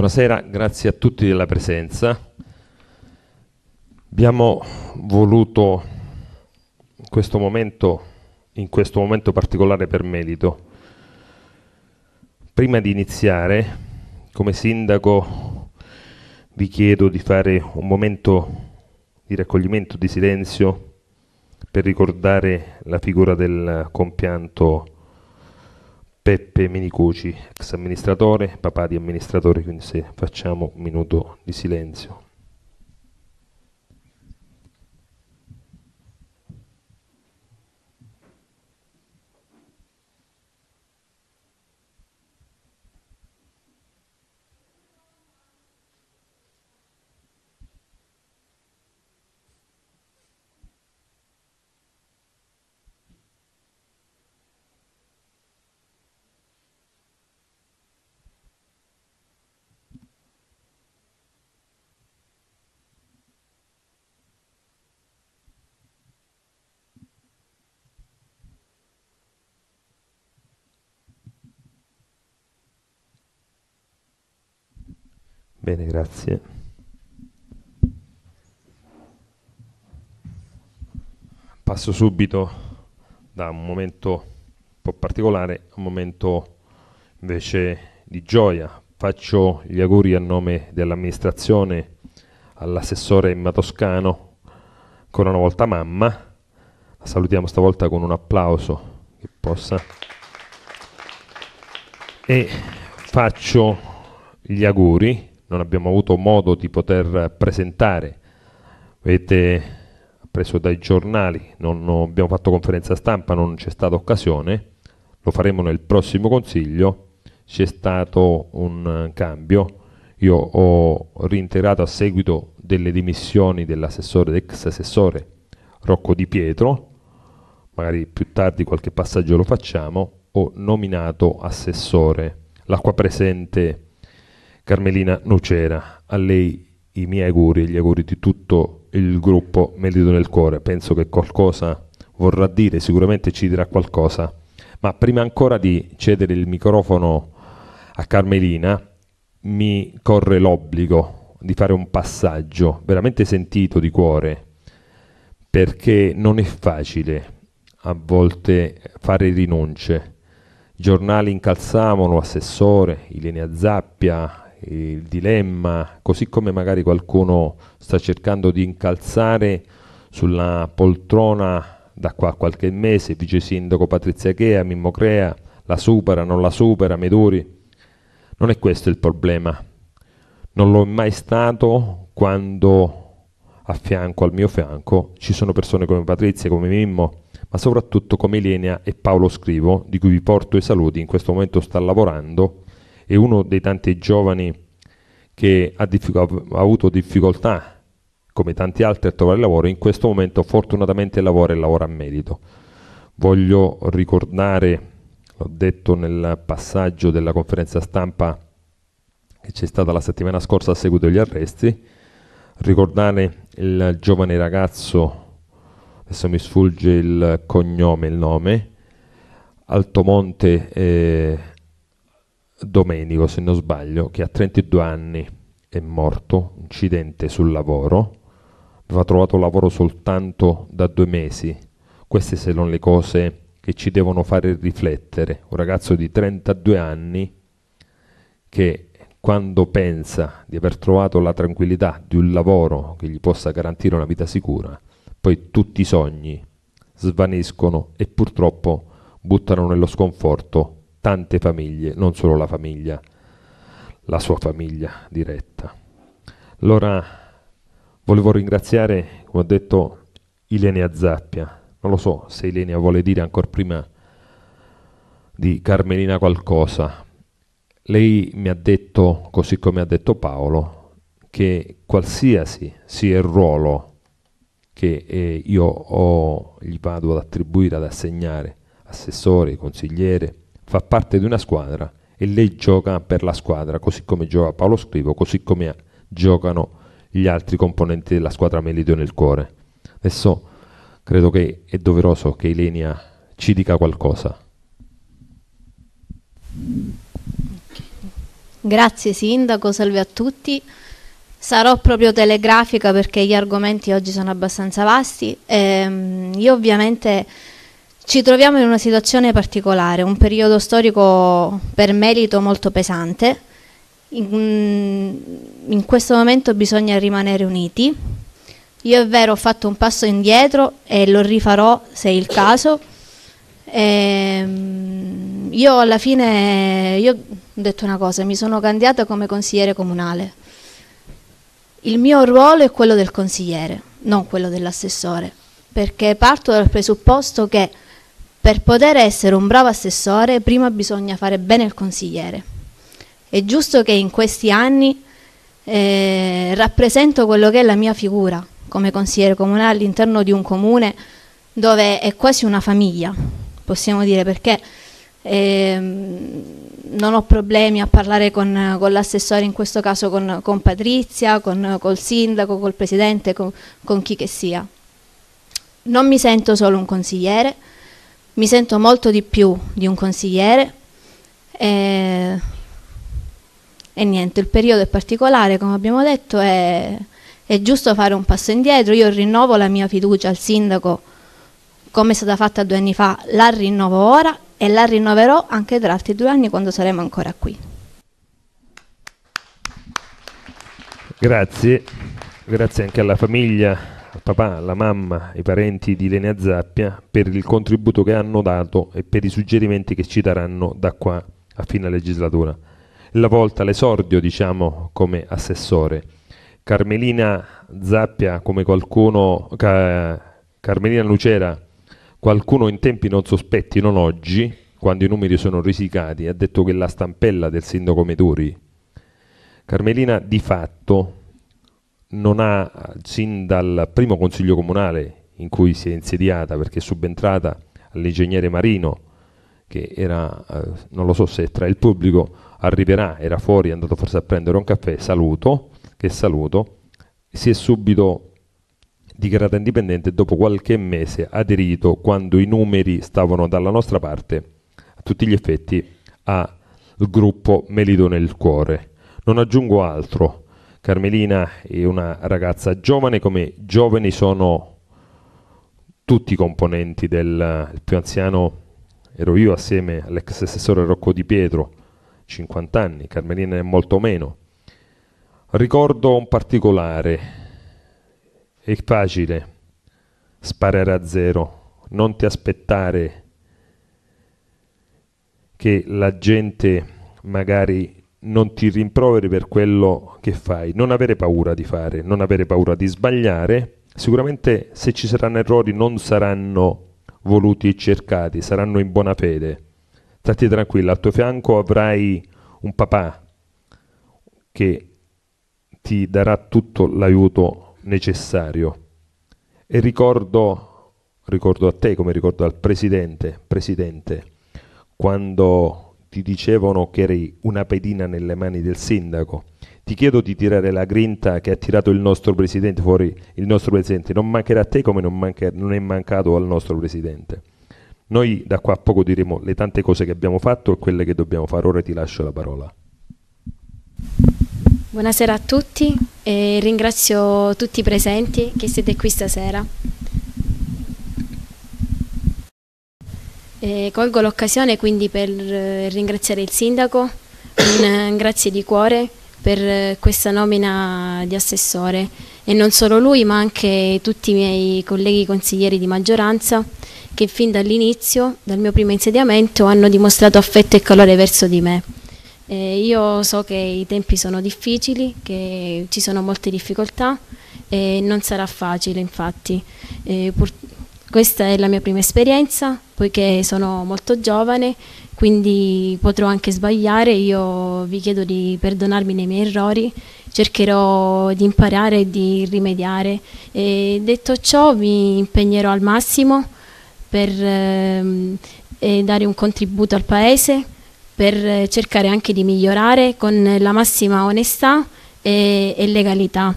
Buonasera, grazie a tutti della presenza. Abbiamo voluto questo momento, in questo momento particolare per merito, prima di iniziare, come sindaco vi chiedo di fare un momento di raccoglimento, di silenzio, per ricordare la figura del compianto Peppe Minicuci, ex amministratore, papà di amministratore, quindi se facciamo un minuto di silenzio. Bene, grazie. Passo subito da un momento un po' particolare a un momento invece di gioia. Faccio gli auguri a nome dell'amministrazione all'assessore Emma Toscano, ancora una volta mamma. La salutiamo stavolta con un applauso che possa. E faccio gli auguri non abbiamo avuto modo di poter presentare. Avete preso dai giornali, non, abbiamo fatto conferenza stampa, non c'è stata occasione, lo faremo nel prossimo consiglio, c'è stato un cambio, io ho reintegrato a seguito delle dimissioni dell'assessore, ex assessore Rocco Di Pietro, magari più tardi qualche passaggio lo facciamo, ho nominato assessore l'acqua presente Carmelina Nocera. A lei i miei auguri e gli auguri di tutto il gruppo Merito nel Cuore. Penso che qualcosa vorrà dire, sicuramente ci dirà qualcosa. Ma prima ancora di cedere il microfono a Carmelina, mi corre l'obbligo di fare un passaggio veramente sentito di cuore, perché non è facile a volte fare rinunce. Giornali incalzavano, assessore, Ilenia Zappia, il dilemma, così come magari qualcuno sta cercando di incalzare sulla poltrona da qua a qualche mese, vice sindaco Patrizia Chea, Mimmo Crea, la supera, non la supera, Meduri. Non è questo il problema. Non l'ho mai stato quando a fianco, al mio fianco, ci sono persone come Patrizia, come Mimmo, ma soprattutto come Ilenia e Paolo Scrivo, di cui vi porto i saluti, in questo momento sta lavorando è uno dei tanti giovani che ha, ha avuto difficoltà, come tanti altri, a trovare lavoro. In questo momento fortunatamente lavora e lavora a merito. Voglio ricordare, l'ho detto nel passaggio della conferenza stampa che c'è stata la settimana scorsa a seguito degli arresti, ricordare il giovane ragazzo, adesso mi sfugge il cognome, il nome, Altomonte eh, Domenico, se non sbaglio, che a 32 anni è morto, incidente sul lavoro, aveva trovato lavoro soltanto da due mesi. Queste sono le cose che ci devono fare riflettere. Un ragazzo di 32 anni che quando pensa di aver trovato la tranquillità di un lavoro che gli possa garantire una vita sicura, poi tutti i sogni svaniscono e purtroppo buttano nello sconforto tante famiglie, non solo la famiglia, la sua famiglia diretta. Allora volevo ringraziare, come ho detto, Ilenia Zappia. Non lo so se Ilenia vuole dire ancora prima di Carmelina qualcosa. Lei mi ha detto, così come ha detto Paolo, che qualsiasi sia il ruolo che eh, io ho, gli vado ad attribuire, ad assegnare, assessore, consigliere, fa parte di una squadra e lei gioca per la squadra, così come gioca Paolo Scrivo, così come giocano gli altri componenti della squadra Melito nel cuore. Adesso credo che è doveroso che Ilenia ci dica qualcosa. Grazie Sindaco, salve a tutti. Sarò proprio telegrafica perché gli argomenti oggi sono abbastanza vasti. Ehm, io ovviamente ci troviamo in una situazione particolare, un periodo storico per merito molto pesante. In, mm, in questo momento bisogna rimanere uniti. Io è vero, ho fatto un passo indietro e lo rifarò se è il caso. E, ehm, io alla fine, io ho detto una cosa, mi sono candidata come consigliere comunale. Il mio ruolo è quello del consigliere, non quello dell'assessore, perché parto dal presupposto che per poter essere un bravo assessore prima bisogna fare bene il consigliere. È giusto che in questi anni eh, rappresento quello che è la mia figura come consigliere comunale all'interno di un comune dove è quasi una famiglia, possiamo dire, perché eh, non ho problemi a parlare con, con l'assessore, in questo caso con, con Patrizia, con, col sindaco, col presidente, con, con chi che sia. Non mi sento solo un consigliere, mi sento molto di più di un consigliere e, e niente, il periodo è particolare, come abbiamo detto, è, è giusto fare un passo indietro, io rinnovo la mia fiducia al sindaco come è stata fatta due anni fa, la rinnovo ora e la rinnoverò anche tra altri due anni quando saremo ancora qui. Grazie, grazie anche alla famiglia papà, la mamma, i parenti di Irene Zappia per il contributo che hanno dato e per i suggerimenti che ci daranno da qua a fine legislatura. La volta l'esordio, diciamo, come assessore. Carmelina Zappia, come qualcuno, ca, Carmelina Lucera, qualcuno in tempi non sospetti, non oggi, quando i numeri sono risicati, ha detto che la stampella del sindaco Meduri. Carmelina di fatto non ha, sin dal primo consiglio comunale in cui si è insediata, perché è subentrata all'ingegnere Marino, che era, eh, non lo so se tra il pubblico arriverà, era fuori, è andato forse a prendere un caffè, saluto, che saluto, si è subito dichiarata indipendente dopo qualche mese aderito quando i numeri stavano dalla nostra parte, a tutti gli effetti, al gruppo Melito nel Cuore. Non aggiungo altro, Carmelina è una ragazza giovane, come giovani sono tutti i componenti del più anziano, ero io assieme all'ex assessore Rocco Di Pietro, 50 anni, Carmelina è molto meno. Ricordo un particolare, è facile sparare a zero, non ti aspettare che la gente magari non ti rimproveri per quello che fai, non avere paura di fare, non avere paura di sbagliare. Sicuramente se ci saranno errori non saranno voluti e cercati, saranno in buona fede. Stati tranquillo, al tuo fianco avrai un papà che ti darà tutto l'aiuto necessario. E ricordo, ricordo a te come ricordo al presidente, presidente, quando ti dicevano che eri una pedina nelle mani del sindaco. Ti chiedo di tirare la grinta che ha tirato il nostro presidente fuori, il nostro presidente. Non mancherà a te come non, manca, non è mancato al nostro presidente. Noi da qua a poco diremo le tante cose che abbiamo fatto e quelle che dobbiamo fare. Ora ti lascio la parola. Buonasera a tutti e ringrazio tutti i presenti che siete qui stasera. E eh, colgo l'occasione quindi per eh, ringraziare il sindaco, eh, un grazie di cuore per questa nomina di assessore e non solo lui ma anche tutti i miei colleghi consiglieri di maggioranza che fin dall'inizio, dal mio primo insediamento, hanno dimostrato affetto e calore verso di me. Eh, io so che i tempi sono difficili, che ci sono molte difficoltà e non sarà facile infatti. Eh, pur, questa è la mia prima esperienza, poiché sono molto giovane, quindi potrò anche sbagliare, io vi chiedo di perdonarmi nei miei errori, cercherò di imparare e di rimediare. E detto ciò mi impegnerò al massimo per ehm, eh, dare un contributo al Paese, per cercare anche di migliorare con la massima onestà e, e legalità.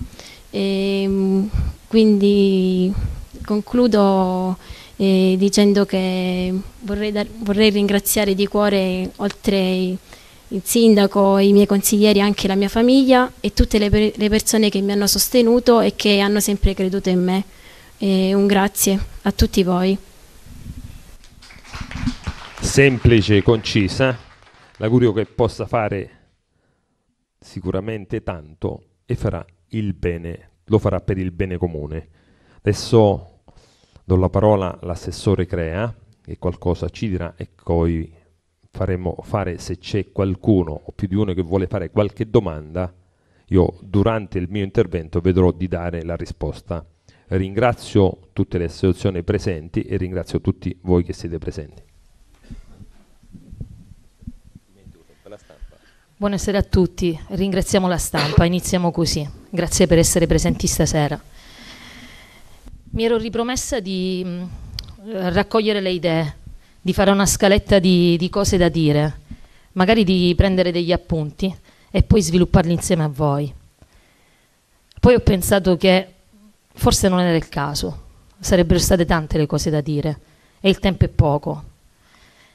E, ehm, quindi concludo eh, dicendo che vorrei, dar, vorrei, ringraziare di cuore, oltre il sindaco, i miei consiglieri, anche la mia famiglia e tutte le, le persone che mi hanno sostenuto e che hanno sempre creduto in me. E un grazie a tutti voi. Semplice e concisa, l'augurio che possa fare sicuramente tanto e farà il bene, lo farà per il bene comune. Adesso Do la parola all'assessore Crea che qualcosa ci dirà e poi faremo fare se c'è qualcuno o più di uno che vuole fare qualche domanda. Io durante il mio intervento vedrò di dare la risposta. Ringrazio tutte le associazioni presenti e ringrazio tutti voi che siete presenti. Buonasera a tutti, ringraziamo la stampa, iniziamo così. Grazie per essere presenti stasera mi ero ripromessa di mh, mm, eh, raccogliere le idee, di fare una scaletta di, di cose da dire, magari di prendere degli appunti e poi svilupparli insieme a voi. Poi ho pensato che forse non era il caso, sarebbero state tante le cose da dire e il tempo è poco.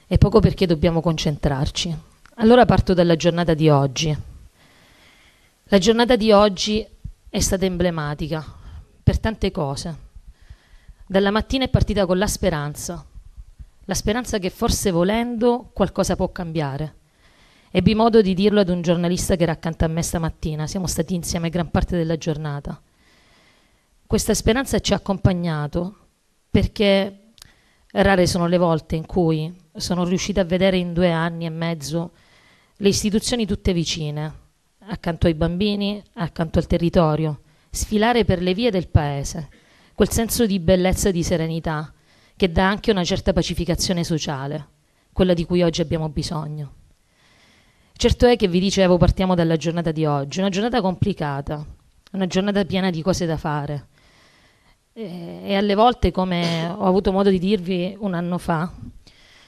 È poco perché dobbiamo concentrarci. Allora parto dalla giornata di oggi. La giornata di oggi è stata emblematica per tante cose dalla mattina è partita con la speranza, la speranza che forse volendo qualcosa può cambiare. Ebbi modo di dirlo ad un giornalista che era accanto a me stamattina, siamo stati insieme gran parte della giornata. Questa speranza ci ha accompagnato perché rare sono le volte in cui sono riuscita a vedere in due anni e mezzo le istituzioni tutte vicine, accanto ai bambini, accanto al territorio, sfilare per le vie del paese quel senso di bellezza e di serenità che dà anche una certa pacificazione sociale, quella di cui oggi abbiamo bisogno. Certo è che vi dicevo partiamo dalla giornata di oggi, una giornata complicata, una giornata piena di cose da fare. E, alle volte, come ho avuto modo di dirvi un anno fa,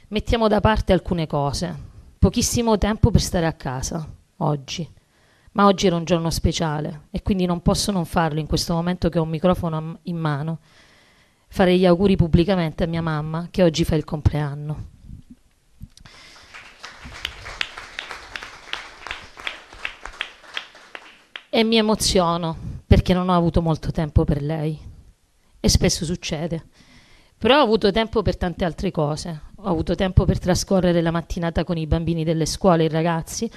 mettiamo da parte alcune cose, pochissimo tempo per stare a casa oggi ma oggi era un giorno speciale e quindi non posso non farlo in questo momento che ho un microfono in mano. Fare gli auguri pubblicamente a mia mamma che oggi fa il compleanno. E mi emoziono perché non ho avuto molto tempo per lei e spesso succede. Però ho avuto tempo per tante altre cose. Ho avuto tempo per trascorrere la mattinata con i bambini delle scuole e i ragazzi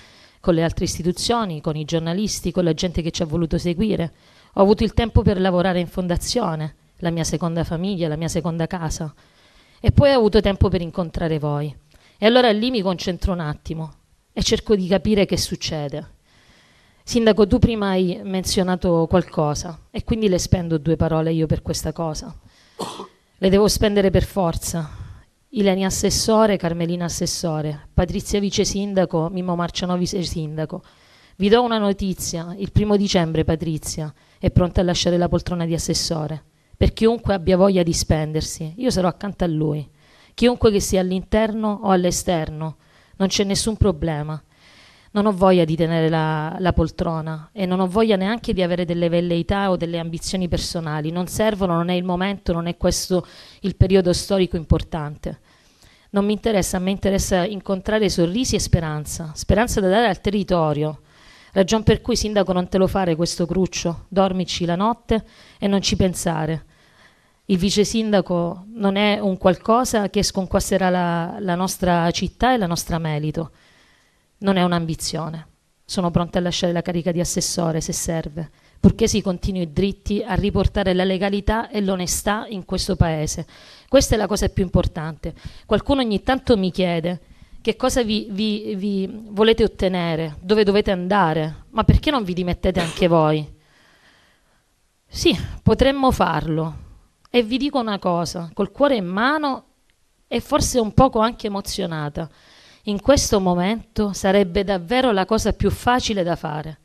con le altre istituzioni, con i giornalisti, con la gente che ci ha voluto seguire. Ho avuto il tempo per lavorare in fondazione, la mia seconda famiglia, la mia seconda casa. E poi ho avuto tempo per incontrare voi. E allora lì mi concentro un attimo e cerco di capire che succede. Sindaco, tu prima hai menzionato qualcosa e quindi le spendo due parole io per questa cosa. Le devo spendere per forza, Ilenia Assessore, Carmelina Assessore, Patrizia Vice Sindaco, Mimmo Marciano Vice Sindaco. Vi do una notizia, il primo dicembre Patrizia è pronta a lasciare la poltrona di Assessore, per chiunque abbia voglia di spendersi, io sarò accanto a lui, chiunque che sia all'interno o all'esterno, non c'è nessun problema, non ho voglia di tenere la, la, poltrona e non ho voglia neanche di avere delle velleità o delle ambizioni personali, non servono, non è il momento, non è questo il periodo storico importante. Non mi interessa, a me interessa incontrare sorrisi e speranza, speranza da dare al territorio. Ragion per cui, sindaco, non te lo fare questo cruccio, dormici la notte e non ci pensare il vice sindaco non è un qualcosa che sconquasserà la, la nostra città e la nostra merito non è un'ambizione. Sono pronta a lasciare la carica di assessore se serve, purché si continui dritti a riportare la legalità e l'onestà in questo Paese. Questa è la cosa più importante. Qualcuno ogni tanto mi chiede che cosa vi, vi, vi volete ottenere, dove dovete andare, ma perché non vi dimettete anche voi? Sì, potremmo farlo. E vi dico una cosa, col cuore in mano e forse un poco anche emozionata. In questo momento sarebbe davvero la cosa più facile da fare,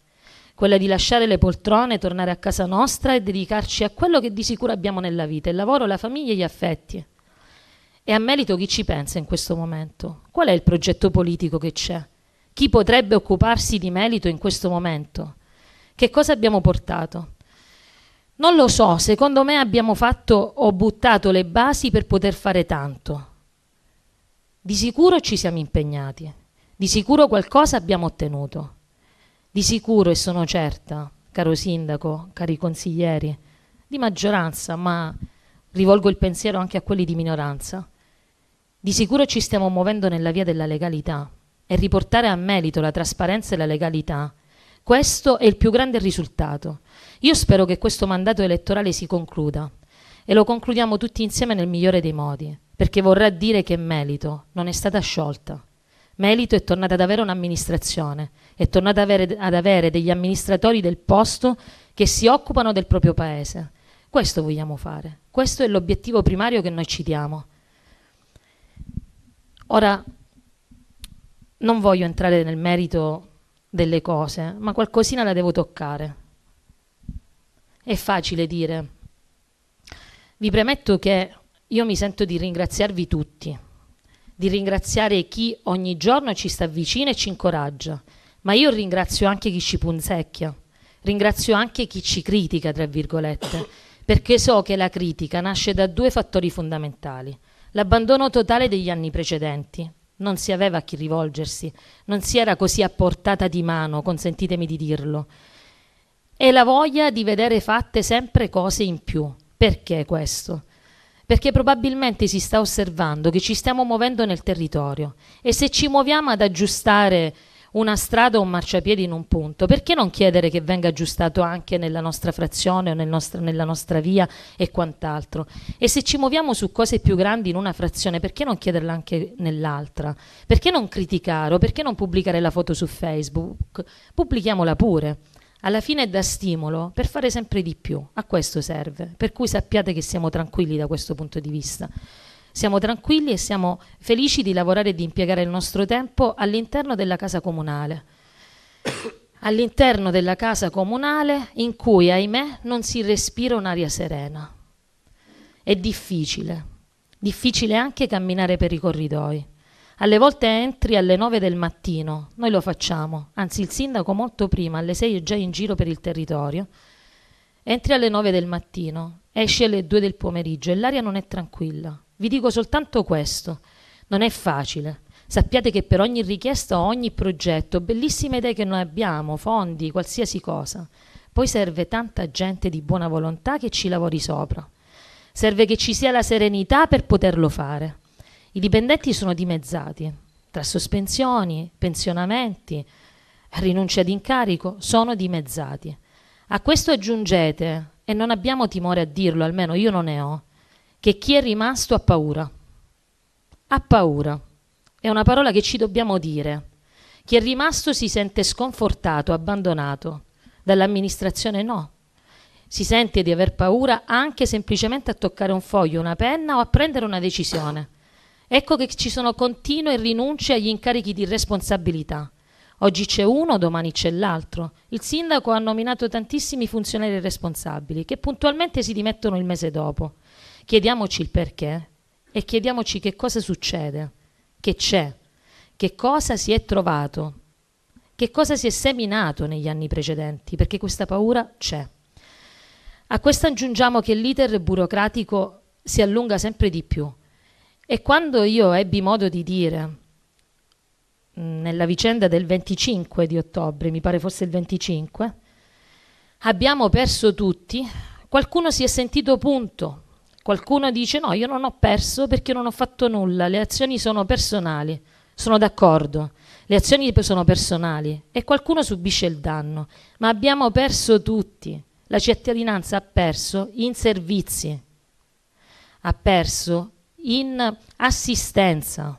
quella di lasciare le poltrone, tornare a casa nostra e dedicarci a quello che di sicuro abbiamo nella vita, il lavoro, la famiglia e gli affetti. E a merito chi ci pensa in questo momento? Qual è il progetto politico che c'è? Chi potrebbe occuparsi di merito in questo momento? Che cosa abbiamo portato? Non lo so, secondo me abbiamo fatto o buttato le basi per poter fare tanto, di sicuro ci siamo impegnati, di sicuro qualcosa abbiamo ottenuto. Di sicuro e sono certa, caro sindaco, cari consiglieri, di maggioranza, ma rivolgo il pensiero anche a quelli di minoranza. Di sicuro ci stiamo muovendo nella via della legalità e riportare a merito la trasparenza e la legalità. Questo è il più grande risultato. Io spero che questo mandato elettorale si concluda e lo concludiamo tutti insieme nel migliore dei modi perché vorrà dire che Melito non è stata sciolta. Melito è tornata ad avere un'amministrazione, è tornata ad avere, ad avere degli amministratori del posto che si occupano del proprio paese. Questo vogliamo fare, questo è l'obiettivo primario che noi ci diamo. Ora, non voglio entrare nel merito delle cose, ma qualcosina la devo toccare. È facile dire. Vi premetto che io mi sento di ringraziarvi tutti, di ringraziare chi ogni giorno ci sta vicino e ci incoraggia, ma io ringrazio anche chi ci punzecchia, ringrazio anche chi ci critica, tra virgolette, perché so che la critica nasce da due fattori fondamentali. L'abbandono totale degli anni precedenti, non si aveva a chi rivolgersi, non si era così a portata di mano, consentitemi di dirlo. E la voglia di vedere fatte sempre cose in più. Perché questo? perché probabilmente si sta osservando che ci stiamo muovendo nel territorio e se ci muoviamo ad aggiustare una strada o un marciapiede in un punto, perché non chiedere che venga aggiustato anche nella nostra frazione o nel nostro, nella nostra via e quant'altro? E se ci muoviamo su cose più grandi in una frazione, perché non chiederla anche nell'altra? Perché non criticare o perché non pubblicare la foto su Facebook? Pubblichiamola pure alla fine è da stimolo per fare sempre di più, a questo serve, per cui sappiate che siamo tranquilli da questo punto di vista. Siamo tranquilli e siamo felici di lavorare e di impiegare il nostro tempo all'interno della casa comunale, all'interno della casa comunale in cui, ahimè, non si respira un'aria serena. È difficile, difficile anche camminare per i corridoi alle volte entri alle 9 del mattino, noi lo facciamo, anzi il sindaco molto prima, alle 6 è già in giro per il territorio. Entri alle 9 del mattino, esci alle 2 del pomeriggio e l'aria non è tranquilla. Vi dico soltanto questo, non è facile. Sappiate che per ogni richiesta o ogni progetto, bellissime idee che noi abbiamo, fondi, qualsiasi cosa, poi serve tanta gente di buona volontà che ci lavori sopra. Serve che ci sia la serenità per poterlo fare. I dipendenti sono dimezzati tra sospensioni, pensionamenti, rinuncia ad incarico, sono dimezzati. A questo aggiungete, e non abbiamo timore a dirlo, almeno io non ne ho, che chi è rimasto ha paura. Ha paura. È una parola che ci dobbiamo dire. Chi è rimasto si sente sconfortato, abbandonato. Dall'amministrazione no. Si sente di aver paura anche semplicemente a toccare un foglio, una penna o a prendere una decisione. Ecco che ci sono continue rinunce agli incarichi di responsabilità. Oggi c'è uno, domani c'è l'altro. Il sindaco ha nominato tantissimi funzionari responsabili che puntualmente si dimettono il mese dopo. Chiediamoci il perché e chiediamoci che cosa succede, che c'è, che cosa si è trovato, che cosa si è seminato negli anni precedenti, perché questa paura c'è. A questo aggiungiamo che l'iter burocratico si allunga sempre di più e quando io ebbi modo di dire, mm, nella vicenda del 25 di ottobre, mi pare fosse il 25, abbiamo perso tutti, qualcuno si è sentito punto, qualcuno dice no, io non ho perso perché non ho fatto nulla, le azioni sono personali, sono d'accordo, le azioni sono personali e qualcuno subisce il danno, ma abbiamo perso tutti, la cittadinanza ha perso in servizi, ha perso in assistenza.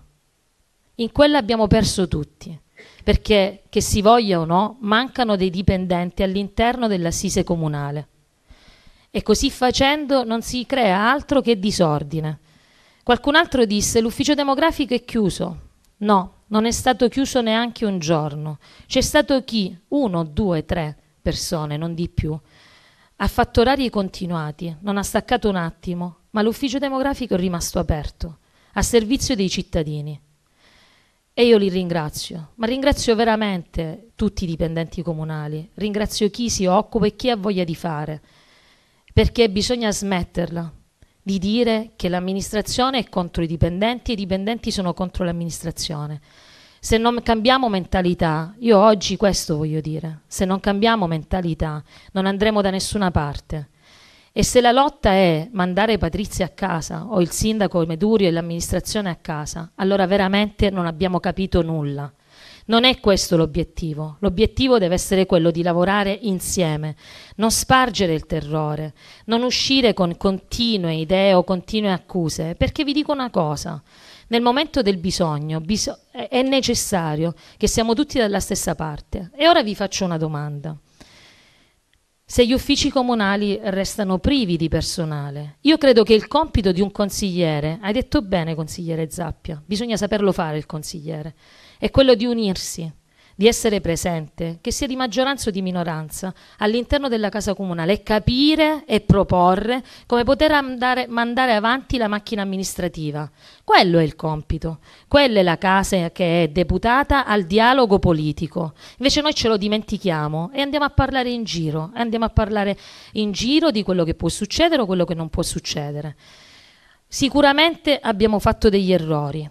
In quella abbiamo perso tutti, perché che si voglia o no, mancano dei dipendenti all'interno dell'assise comunale. E così facendo non si crea altro che disordine. Qualcun altro disse l'ufficio demografico è chiuso. No, non è stato chiuso neanche un giorno. C'è stato chi, uno, due, tre persone, non di più, ha fatto orari continuati, non ha staccato un attimo, ma l'ufficio demografico è rimasto aperto, a servizio dei cittadini. E io li ringrazio, ma ringrazio veramente tutti i dipendenti comunali, ringrazio chi si occupa e chi ha voglia di fare, perché bisogna smetterla di dire che l'amministrazione è contro i dipendenti e i dipendenti sono contro l'amministrazione. Se non cambiamo mentalità, io oggi questo voglio dire, se non cambiamo mentalità non andremo da nessuna parte. E se la lotta è mandare Patrizia a casa o il sindaco Medurio e l'amministrazione a casa, allora veramente non abbiamo capito nulla. Non è questo l'obiettivo. L'obiettivo deve essere quello di lavorare insieme, non spargere il terrore, non uscire con continue idee o continue accuse, perché vi dico una cosa. Nel momento del bisogno è necessario che siamo tutti dalla stessa parte. E ora vi faccio una domanda se gli uffici comunali restano privi di personale. Io credo che il compito di un consigliere, hai detto bene consigliere Zappia, bisogna saperlo fare il consigliere, è quello di unirsi, di essere presente, che sia di maggioranza o di minoranza, all'interno della Casa Comunale e capire e proporre come poter andare, mandare avanti la macchina amministrativa. Quello è il compito, quella è la Casa che è deputata al dialogo politico. Invece noi ce lo dimentichiamo e andiamo a parlare in giro, andiamo a parlare in giro di quello che può succedere o quello che non può succedere. Sicuramente abbiamo fatto degli errori,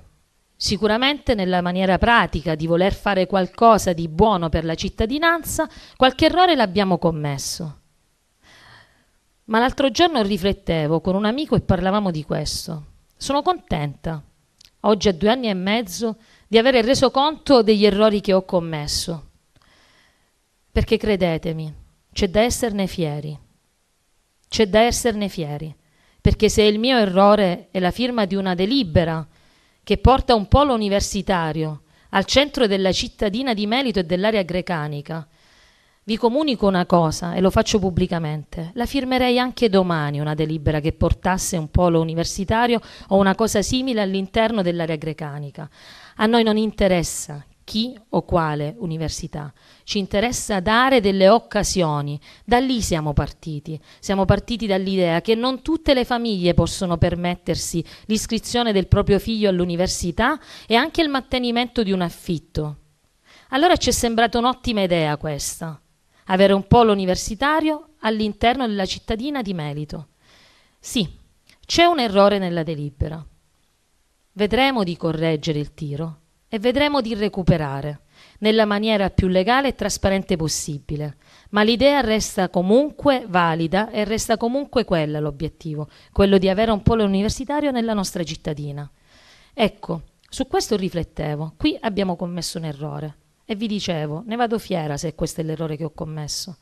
Sicuramente nella maniera pratica di voler fare qualcosa di buono per la cittadinanza, qualche errore l'abbiamo commesso. Ma l'altro giorno riflettevo con un amico e parlavamo di questo. Sono contenta, oggi a due anni e mezzo, di avere reso conto degli errori che ho commesso. Perché credetemi, c'è da esserne fieri. C'è da esserne fieri, perché se il mio errore è la firma di una delibera, che porta un polo universitario al centro della cittadina di Melito e dell'area grecanica. Vi comunico una cosa e lo faccio pubblicamente. La firmerei anche domani una delibera che portasse un polo universitario o una cosa simile all'interno dell'area grecanica. A noi non interessa chi o quale università. Ci interessa dare delle occasioni. Da lì siamo partiti. Siamo partiti dall'idea che non tutte le famiglie possono permettersi l'iscrizione del proprio figlio all'università e anche il mantenimento di un affitto. Allora ci è sembrata un'ottima idea questa, avere un polo universitario all'interno della cittadina di Melito. Sì, c'è un errore nella delibera. Vedremo di correggere il tiro e vedremo di recuperare nella maniera più legale e trasparente possibile. Ma l'idea resta comunque valida e resta comunque quella l'obiettivo, quello di avere un polo universitario nella nostra cittadina. Ecco, su questo riflettevo, qui abbiamo commesso un errore e vi dicevo, ne vado fiera se questo è l'errore che ho commesso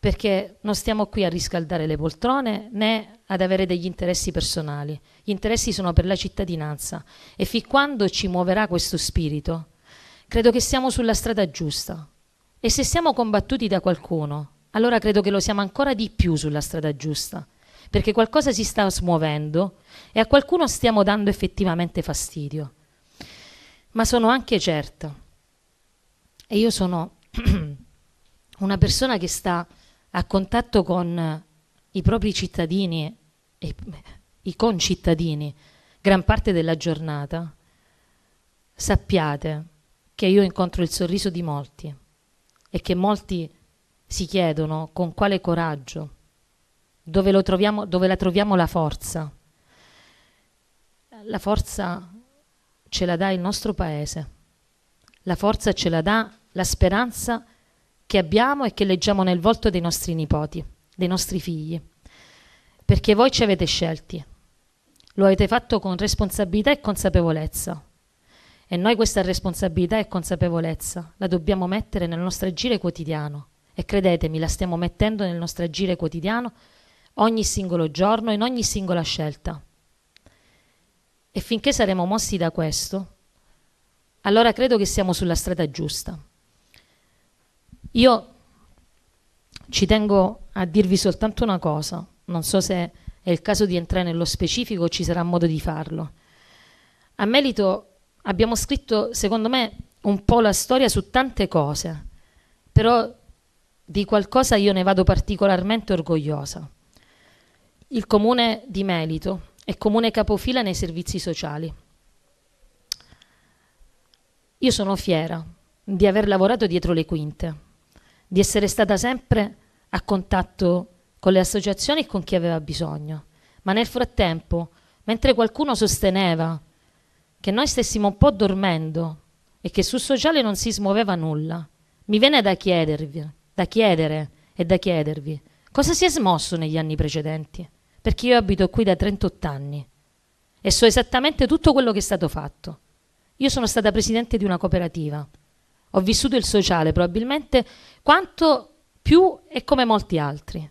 perché non stiamo qui a riscaldare le poltrone né ad avere degli interessi personali. Gli interessi sono per la cittadinanza e fin quando ci muoverà questo spirito, credo che siamo sulla strada giusta. E se siamo combattuti da qualcuno, allora credo che lo siamo ancora di più sulla strada giusta, perché qualcosa si sta smuovendo e a qualcuno stiamo dando effettivamente fastidio. Ma sono anche certa, e io sono una persona che sta a contatto con i propri cittadini e i concittadini gran parte della giornata, sappiate che io incontro il sorriso di molti e che molti si chiedono con quale coraggio, dove, troviamo, dove la troviamo la forza. La forza ce la dà il nostro paese, la forza ce la dà la speranza che abbiamo e che leggiamo nel volto dei nostri nipoti, dei nostri figli. Perché voi ci avete scelti, lo avete fatto con responsabilità e consapevolezza. E noi questa responsabilità e consapevolezza la dobbiamo mettere nel nostro agire quotidiano. E credetemi, la stiamo mettendo nel nostro agire quotidiano ogni singolo giorno, in ogni singola scelta. E finché saremo mossi da questo, allora credo che siamo sulla strada giusta. Io ci tengo a dirvi soltanto una cosa, non so se è il caso di entrare nello specifico o ci sarà modo di farlo. A merito abbiamo scritto, secondo me, un po' la storia su tante cose, però di qualcosa io ne vado particolarmente orgogliosa. Il comune di Melito è comune capofila nei servizi sociali. Io sono fiera di aver lavorato dietro le quinte di essere stata sempre a contatto con le associazioni e con chi aveva bisogno. Ma nel frattempo, mentre qualcuno sosteneva che noi stessimo un po' dormendo e che sul sociale non si smuoveva nulla, mi viene da chiedervi, da chiedere e da chiedervi, cosa si è smosso negli anni precedenti? Perché io abito qui da 38 anni e so esattamente tutto quello che è stato fatto. Io sono stata presidente di una cooperativa ho vissuto il sociale probabilmente quanto più e come molti altri.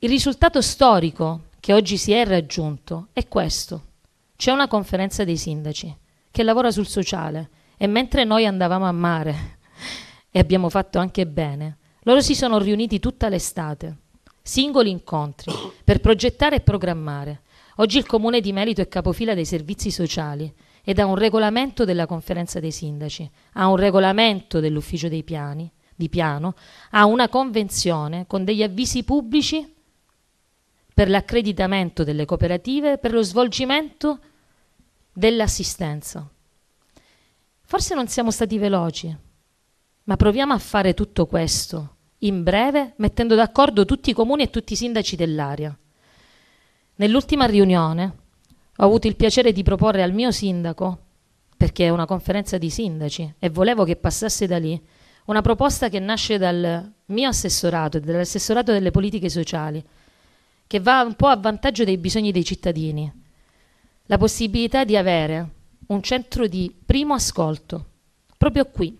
Il risultato storico che oggi si è raggiunto è questo. C'è una conferenza dei sindaci che lavora sul sociale e mentre noi andavamo a mare e abbiamo fatto anche bene, loro si sono riuniti tutta l'estate, singoli incontri, per progettare e programmare. Oggi il comune di Merito è capofila dei servizi sociali ed ha un regolamento della conferenza dei sindaci, ha un regolamento dell'ufficio dei piani, di piano, ha una convenzione con degli avvisi pubblici per l'accreditamento delle cooperative, per lo svolgimento dell'assistenza. Forse non siamo stati veloci, ma proviamo a fare tutto questo in breve, mettendo d'accordo tutti i comuni e tutti i sindaci dell'area. Nell'ultima riunione ho avuto il piacere di proporre al mio sindaco, perché è una conferenza di sindaci, e volevo che passasse da lì, una proposta che nasce dal mio assessorato, e dall'assessorato delle politiche sociali, che va un po' a vantaggio dei bisogni dei cittadini. La possibilità di avere un centro di primo ascolto, proprio qui,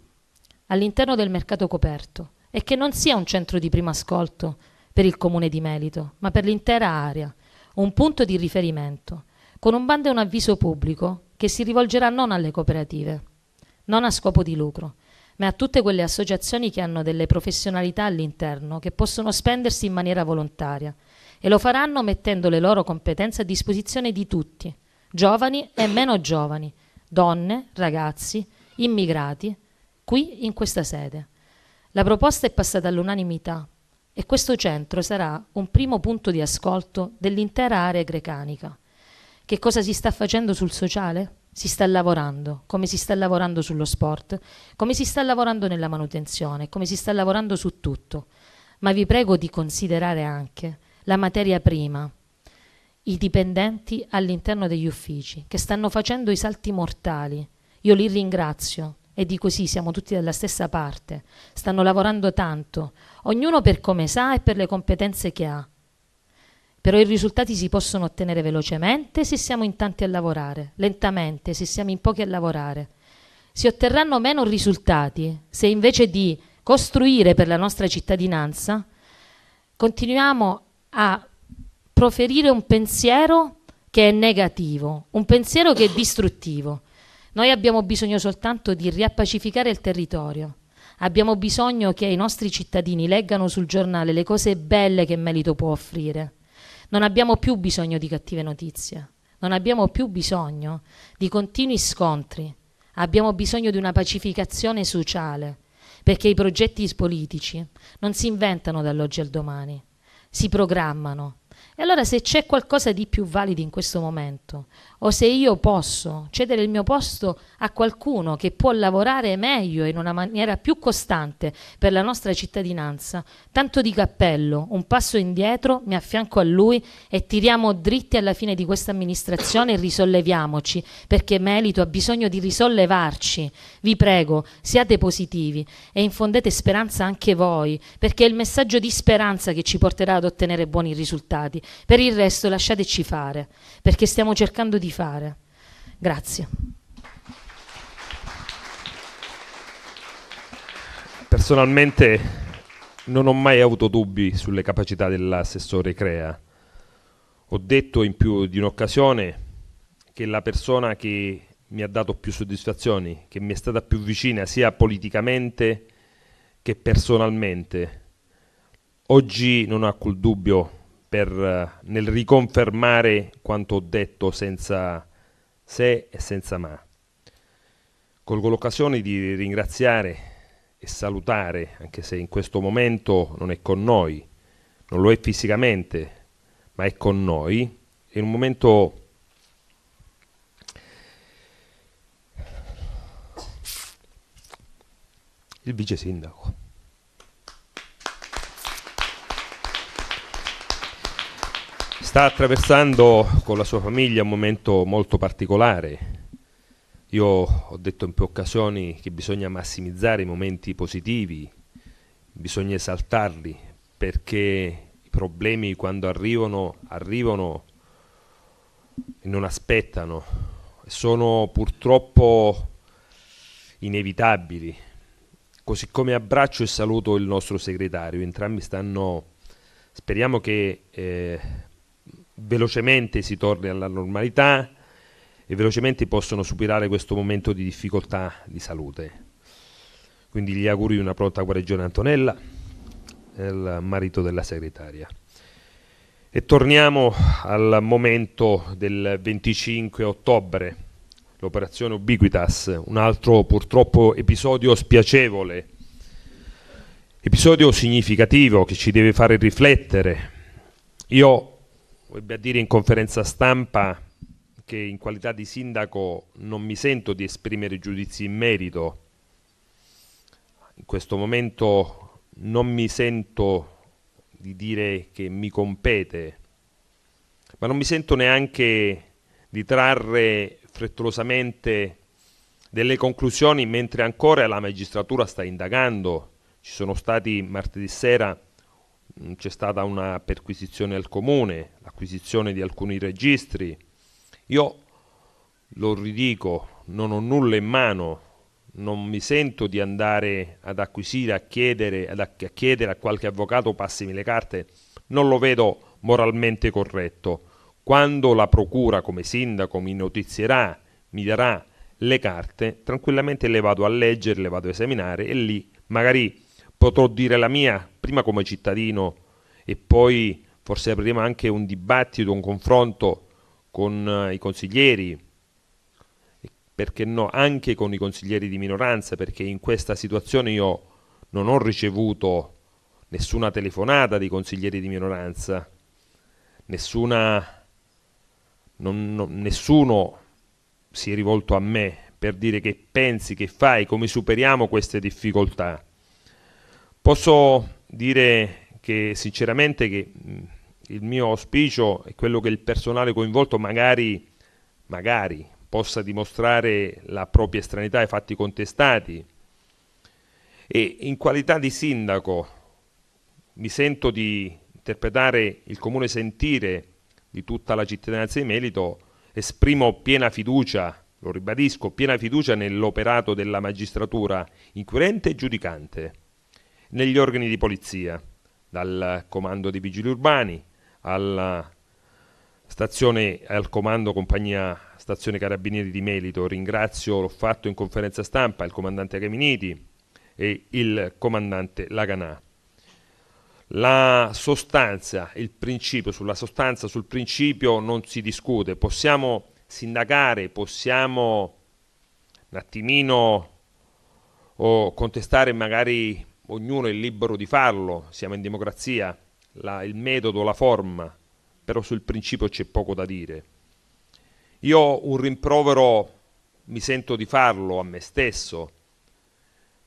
all'interno del mercato coperto, e che non sia un centro di primo ascolto per il comune di Melito, ma per l'intera area, un punto di riferimento con un bando e un avviso pubblico che si rivolgerà non alle cooperative, non a scopo di lucro, ma a tutte quelle associazioni che hanno delle professionalità all'interno che possono spendersi in maniera volontaria e lo faranno mettendo le loro competenze a disposizione di tutti, giovani e meno giovani, donne, ragazzi, immigrati, qui in questa sede. La proposta è passata all'unanimità e questo centro sarà un primo punto di ascolto dell'intera area grecanica. Che cosa si sta facendo sul sociale? Si sta lavorando, come si sta lavorando sullo sport, come si sta lavorando nella manutenzione, come si sta lavorando su tutto. Ma vi prego di considerare anche la materia prima, i dipendenti all'interno degli uffici che stanno facendo i salti mortali. Io li ringrazio e dico sì, siamo tutti dalla stessa parte, stanno lavorando tanto, ognuno per come sa e per le competenze che ha, però i risultati si possono ottenere velocemente se siamo in tanti a lavorare, lentamente se siamo in pochi a lavorare. Si otterranno meno risultati se invece di costruire per la nostra cittadinanza continuiamo a proferire un pensiero che è negativo, un pensiero che è distruttivo. Noi abbiamo bisogno soltanto di riappacificare il territorio. Abbiamo bisogno che i nostri cittadini leggano sul giornale le cose belle che Melito può offrire non abbiamo più bisogno di cattive notizie, non abbiamo più bisogno di continui scontri, abbiamo bisogno di una pacificazione sociale, perché i progetti politici non si inventano dall'oggi al domani, si programmano. E allora se c'è qualcosa di più valido in questo momento, o se io posso cedere il mio posto a qualcuno che può lavorare meglio in una maniera più costante per la nostra cittadinanza, tanto di cappello, un passo indietro, mi affianco a lui e tiriamo dritti alla fine di questa amministrazione e risolleviamoci, perché Melito ha bisogno di risollevarci. Vi prego, siate positivi e infondete speranza anche voi, perché è il messaggio di speranza che ci porterà ad ottenere buoni risultati. Per il resto lasciateci fare, perché stiamo cercando di di fare. Grazie. Personalmente non ho mai avuto dubbi sulle capacità dell'assessore Crea. Ho detto in più di un'occasione che la persona che mi ha dato più soddisfazioni, che mi è stata più vicina sia politicamente che personalmente, oggi non ho alcun dubbio per, eh, nel riconfermare quanto ho detto senza se e senza ma. Colgo l'occasione di ringraziare e salutare, anche se in questo momento non è con noi, non lo è fisicamente, ma è con noi, in un momento il vice sindaco. sta attraversando con la sua famiglia un momento molto particolare. Io ho detto in più occasioni che bisogna massimizzare i momenti positivi, bisogna esaltarli, perché i problemi quando arrivano, arrivano e non aspettano, sono purtroppo inevitabili. Così come abbraccio e saluto il nostro segretario, entrambi stanno, speriamo che... Eh, velocemente si torni alla normalità e velocemente possono superare questo momento di difficoltà di salute. Quindi gli auguri di una pronta guarigione a Antonella, il marito della segretaria. E torniamo al momento del 25 ottobre, l'operazione Ubiquitas, un altro purtroppo episodio spiacevole, episodio significativo che ci deve fare riflettere. Io Vorebbe a dire in conferenza stampa che in qualità di sindaco non mi sento di esprimere giudizi in merito. In questo momento non mi sento di dire che mi compete, ma non mi sento neanche di trarre frettolosamente delle conclusioni mentre ancora la magistratura sta indagando. Ci sono stati martedì sera c'è stata una perquisizione al comune, l'acquisizione di alcuni registri. Io lo ridico, non ho nulla in mano, non mi sento di andare ad acquisire, a chiedere, ad a chiedere a qualche avvocato passimi le carte, non lo vedo moralmente corretto. Quando la procura come sindaco mi notizierà, mi darà le carte, tranquillamente le vado a leggere, le vado a esaminare e lì magari potrò dire la mia, prima come cittadino e poi forse apriremo anche un dibattito, un confronto con eh, i consiglieri, perché no, anche con i consiglieri di minoranza, perché in questa situazione io non ho ricevuto nessuna telefonata dei consiglieri di minoranza, nessuna, non, non, nessuno si è rivolto a me per dire che pensi, che fai, come superiamo queste difficoltà. Posso dire che sinceramente che mm, il mio auspicio è quello che il personale coinvolto magari, magari possa dimostrare la propria estranità ai fatti contestati e in qualità di sindaco mi sento di interpretare il comune sentire di tutta la cittadinanza di Melito, esprimo piena fiducia, lo ribadisco, piena fiducia nell'operato della magistratura inquirente e giudicante, negli organi di polizia, dal comando dei vigili urbani alla stazione al comando compagnia stazione carabinieri di Melito. Ringrazio, l'ho fatto in conferenza stampa, il comandante Caminiti e il comandante Laganà. La sostanza, il principio, sulla sostanza, sul principio non si discute, possiamo sindacare, possiamo un attimino o contestare magari ognuno è libero di farlo, siamo in democrazia, la, il metodo, la forma, però sul principio c'è poco da dire. Io un rimprovero mi sento di farlo a me stesso.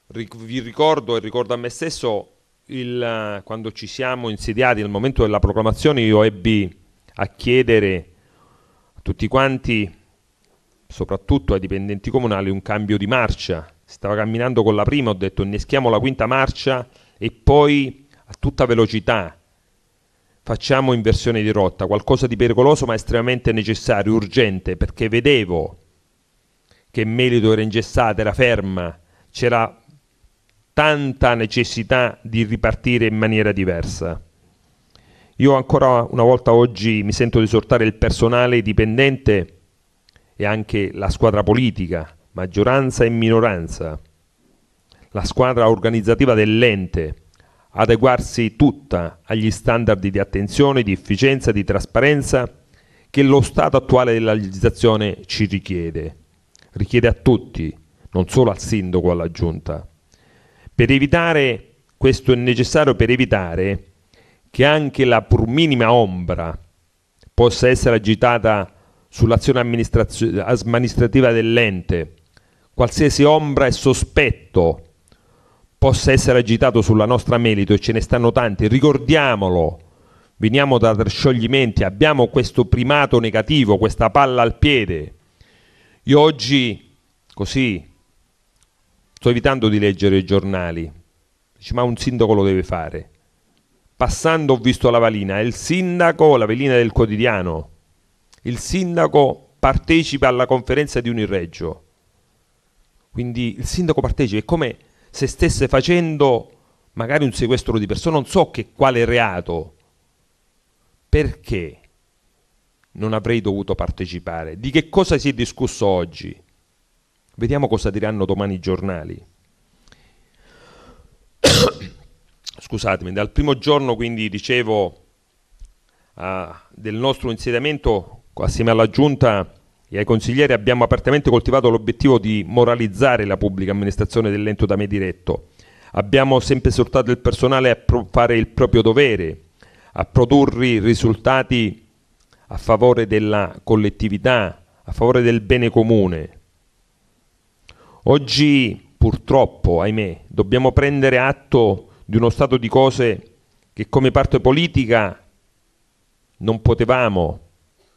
Ric- vi ricordo e ricordo a me stesso il, quando ci siamo insediati nel momento della proclamazione io ebbi a chiedere a tutti quanti, soprattutto ai dipendenti comunali, un cambio di marcia. Stava camminando con la prima, ho detto inneschiamo la quinta marcia e poi a tutta velocità facciamo inversione di rotta, qualcosa di pericoloso ma estremamente necessario, urgente, perché vedevo che Melito era ingessata, era ferma, c'era tanta necessità di ripartire in maniera diversa. Io ancora una volta oggi mi sento di esortare il personale dipendente e anche la squadra politica, maggioranza e minoranza, la squadra organizzativa dell'ente, adeguarsi tutta agli standard di attenzione, di efficienza, di trasparenza che lo stato attuale della legislazione ci richiede. Richiede a tutti, non solo al sindaco o alla giunta. Per evitare, questo è necessario per evitare che anche la pur minima ombra possa essere agitata sull'azione amministrativa dell'ente. Qualsiasi ombra e sospetto possa essere agitato sulla nostra Melito e ce ne stanno tanti, ricordiamolo, veniamo da scioglimenti, abbiamo questo primato negativo, questa palla al piede. Io oggi, così, sto evitando di leggere i giornali, Dice, ma un sindaco lo deve fare. Passando ho visto la valina, è il sindaco, la velina del quotidiano, il sindaco partecipa alla conferenza di Unireggio. Quindi il sindaco partecipa, è come se stesse facendo magari un sequestro di persone, non so che quale reato, perché non avrei dovuto partecipare? Di che cosa si è discusso oggi? Vediamo cosa diranno domani i giornali. Scusatemi, dal primo giorno quindi dicevo ah, del nostro insediamento assieme alla giunta e ai consiglieri abbiamo apertamente coltivato l'obiettivo di moralizzare la pubblica amministrazione dell'ento da me diretto. Abbiamo sempre esortato il personale a fare il proprio dovere, a produrre risultati a favore della collettività, a favore del bene comune. Oggi, purtroppo, ahimè, dobbiamo prendere atto di uno stato di cose che come parte politica non potevamo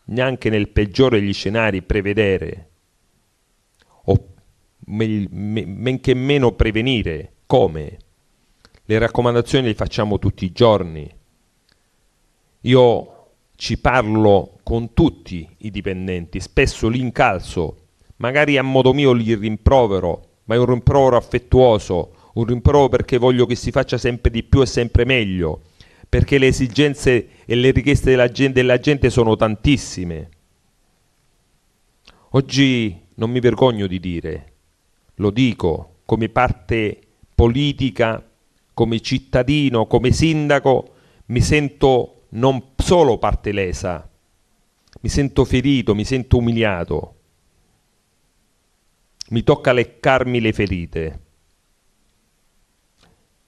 neanche nel peggiore degli scenari prevedere, o men me che meno prevenire, come? Le raccomandazioni le facciamo tutti i giorni. Io ci parlo con tutti i dipendenti, spesso li incalzo, magari a modo mio li rimprovero, ma è un rimprovero affettuoso, un rimprovero perché voglio che si faccia sempre di più e sempre meglio, perché le esigenze e le richieste della gente, della gente sono tantissime. Oggi non mi vergogno di dire, lo dico come parte politica, come cittadino, come sindaco, mi sento non solo parte lesa, mi sento ferito, mi sento umiliato. Mi tocca leccarmi le ferite.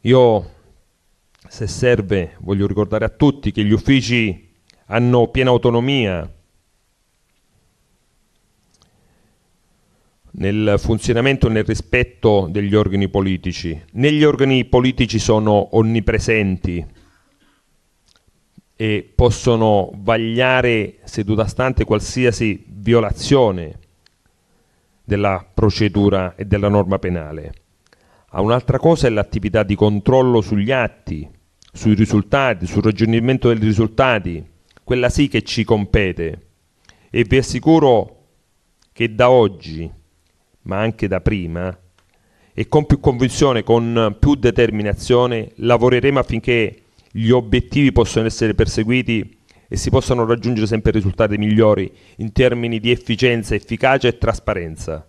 Io se serve, voglio ricordare a tutti che gli uffici hanno piena autonomia nel funzionamento e nel rispetto degli organi politici. Negli organi politici sono onnipresenti e possono vagliare seduta stante qualsiasi violazione della procedura e della norma penale. A un'altra cosa è l'attività di controllo sugli atti sui risultati, sul raggiungimento dei risultati, quella sì che ci compete. E vi assicuro che da oggi, ma anche da prima, e con più convinzione, con più determinazione, lavoreremo affinché gli obiettivi possano essere perseguiti e si possano raggiungere sempre risultati migliori in termini di efficienza, efficacia e trasparenza.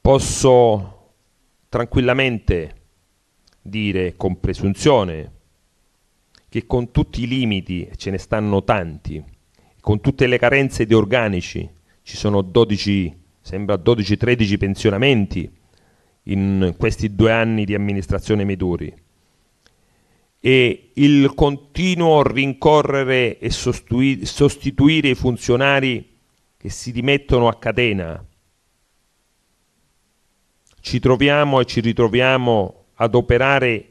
Posso tranquillamente dire con presunzione che con tutti i limiti, ce ne stanno tanti, con tutte le carenze di organici, ci sono 12, sembra 12-13 pensionamenti in questi due anni di amministrazione Meduri e il continuo rincorrere e sostituire i funzionari che si dimettono a catena. Ci troviamo e ci ritroviamo ad operare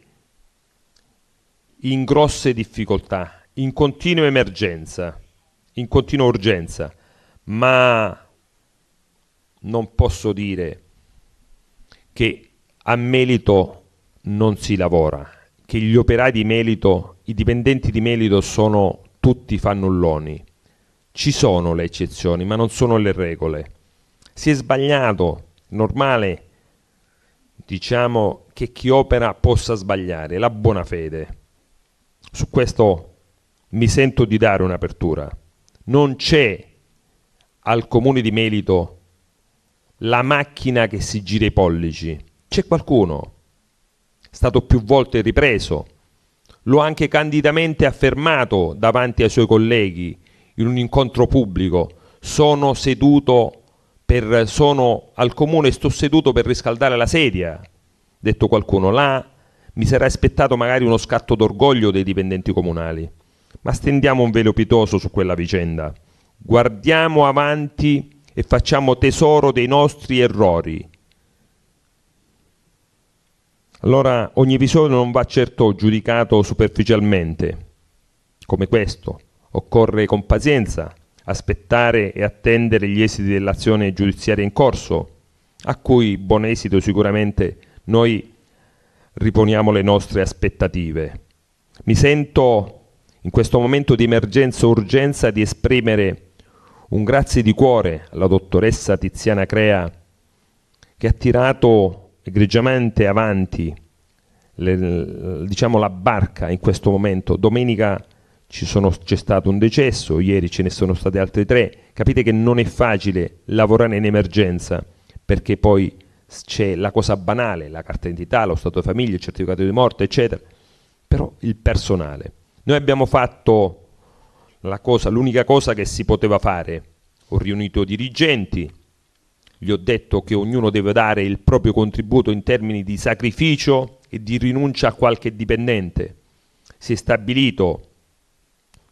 in grosse difficoltà, in continua emergenza, in continua urgenza, ma non posso dire che a Melito non si lavora, che gli operai di Melito, i dipendenti di Melito sono tutti fannulloni. Ci sono le eccezioni, ma non sono le regole. Si è sbagliato, normale, diciamo che chi opera possa sbagliare, la buona fede. Su questo mi sento di dare un'apertura. Non c'è al comune di Melito la macchina che si gira i pollici. C'è qualcuno, è stato più volte ripreso, lo ha anche candidamente affermato davanti ai suoi colleghi in un incontro pubblico. Sono seduto per, sono al comune, sto seduto per riscaldare la sedia detto qualcuno là, mi sarei aspettato magari uno scatto d'orgoglio dei dipendenti comunali. Ma stendiamo un velo pitoso su quella vicenda. Guardiamo avanti e facciamo tesoro dei nostri errori. Allora ogni episodio non va certo giudicato superficialmente, come questo. Occorre con pazienza aspettare e attendere gli esiti dell'azione giudiziaria in corso, a cui buon esito sicuramente noi riponiamo le nostre aspettative. Mi sento in questo momento di emergenza urgenza di esprimere un grazie di cuore alla dottoressa Tiziana Crea che ha tirato egregiamente avanti le, diciamo, la barca in questo momento. Domenica sono, c'è stato un decesso, ieri ce ne sono stati altri tre. Capite che non è facile lavorare in emergenza perché poi c'è la cosa banale, la carta d'identità, lo stato di famiglia, il certificato di morte, eccetera, però il personale. Noi abbiamo fatto cosa, l'unica cosa che si poteva fare, ho riunito dirigenti, gli ho detto che ognuno deve dare il proprio contributo in termini di sacrificio e di rinuncia a qualche dipendente. Si è stabilito,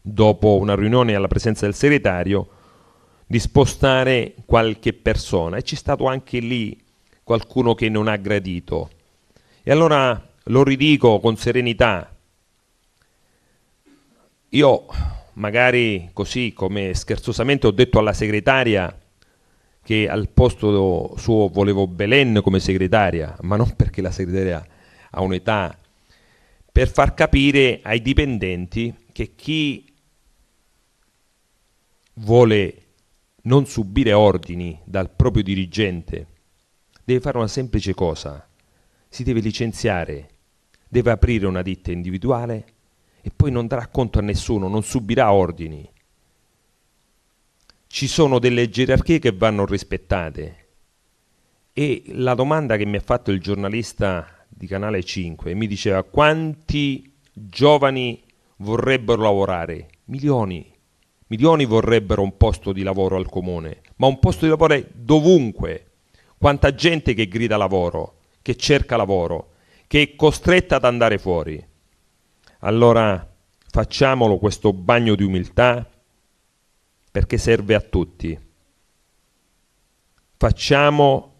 dopo una riunione alla presenza del segretario, di spostare qualche persona e c'è stato anche lì qualcuno che non ha gradito. E allora lo ridico con serenità. Io magari così come scherzosamente ho detto alla segretaria che al posto suo volevo Belen come segretaria, ma non perché la segretaria ha un'età, per far capire ai dipendenti che chi vuole non subire ordini dal proprio dirigente deve fare una semplice cosa, si deve licenziare, deve aprire una ditta individuale e poi non darà conto a nessuno, non subirà ordini. Ci sono delle gerarchie che vanno rispettate e la domanda che mi ha fatto il giornalista di Canale 5 mi diceva quanti giovani vorrebbero lavorare? Milioni. Milioni vorrebbero un posto di lavoro al comune, ma un posto di lavoro dovunque, quanta gente che grida lavoro, che cerca lavoro, che è costretta ad andare fuori. Allora facciamolo questo bagno di umiltà perché serve a tutti. Facciamo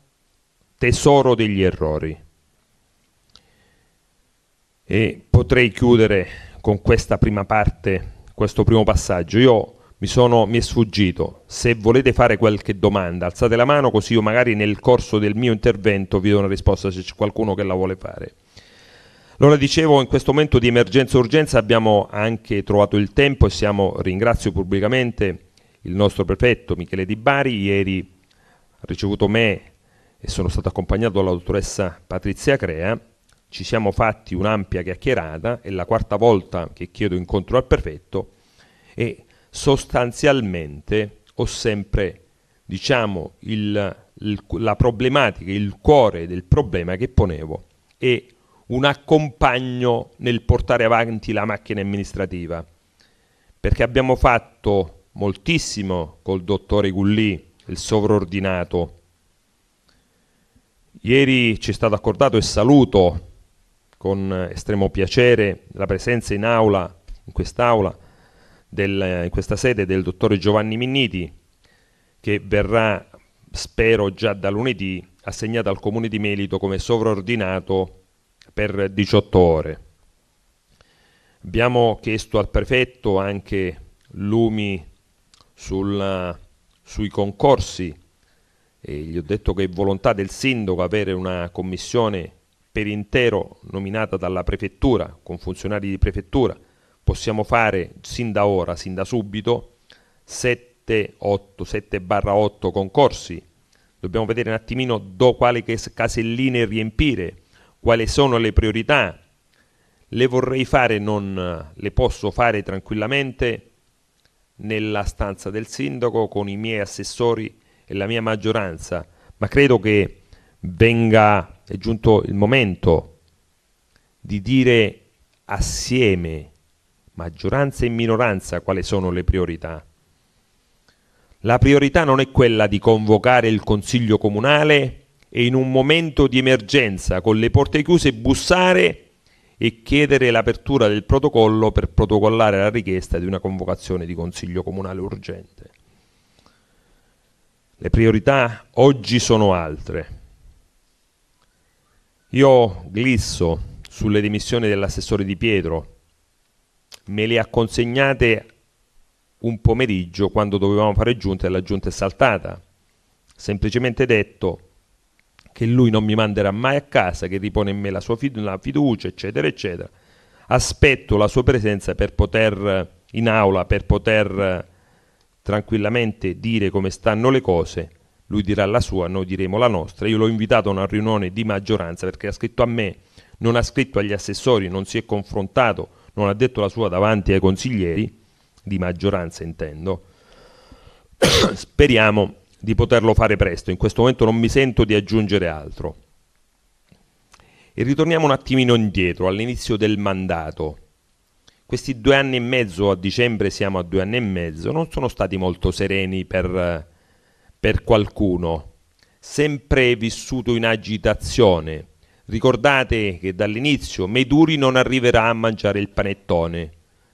tesoro degli errori. E potrei chiudere con questa prima parte, questo primo passaggio. Io mi, sono, mi è sfuggito. Se volete fare qualche domanda, alzate la mano così io magari nel corso del mio intervento vi do una risposta se c'è qualcuno che la vuole fare. Allora dicevo, in questo momento di emergenza-urgenza abbiamo anche trovato il tempo e siamo, ringrazio pubblicamente il nostro prefetto Michele Di Bari, ieri ha ricevuto me e sono stato accompagnato dalla dottoressa Patrizia Crea, ci siamo fatti un'ampia chiacchierata, è la quarta volta che chiedo incontro al prefetto e sostanzialmente ho sempre diciamo il, il, la problematica, il cuore del problema che ponevo e un accompagno nel portare avanti la macchina amministrativa perché abbiamo fatto moltissimo col dottore Gullì, il sovraordinato. Ieri ci è stato accordato e saluto con estremo piacere la presenza in aula, in quest'aula, del, in questa sede del dottore Giovanni Minniti, che verrà, spero già da lunedì, assegnato al Comune di Melito come sovraordinato per 18 ore. Abbiamo chiesto al prefetto anche lumi sul, sui concorsi e gli ho detto che è volontà del sindaco avere una commissione per intero nominata dalla prefettura, con funzionari di prefettura, possiamo fare sin da ora, sin da subito, 7, 8, 7 barra 8 concorsi. Dobbiamo vedere un attimino do quali caselline riempire, quali sono le priorità. Le vorrei fare, non le posso fare tranquillamente nella stanza del sindaco con i miei assessori e la mia maggioranza, ma credo che venga, è giunto il momento di dire assieme maggioranza e minoranza, quali sono le priorità. La priorità non è quella di convocare il Consiglio Comunale e in un momento di emergenza con le porte chiuse bussare e chiedere l'apertura del protocollo per protocollare la richiesta di una convocazione di Consiglio Comunale urgente. Le priorità oggi sono altre. Io glisso sulle dimissioni dell'assessore Di Pietro me le ha consegnate un pomeriggio quando dovevamo fare giunta e la giunta è saltata. Semplicemente detto che lui non mi manderà mai a casa, che ripone in me la sua fidu la fiducia, eccetera, eccetera. Aspetto la sua presenza per poter in aula, per poter tranquillamente dire come stanno le cose. Lui dirà la sua, noi diremo la nostra. Io l'ho invitato a una riunione di maggioranza perché ha scritto a me, non ha scritto agli assessori, non si è confrontato non ha detto la sua davanti ai consiglieri, di maggioranza intendo, speriamo di poterlo fare presto, in questo momento non mi sento di aggiungere altro. E ritorniamo un attimino indietro, all'inizio del mandato. Questi due anni e mezzo, a dicembre siamo a due anni e mezzo, non sono stati molto sereni per, per qualcuno, sempre vissuto in agitazione, Ricordate che dall'inizio Meduri non arriverà a mangiare il panettone.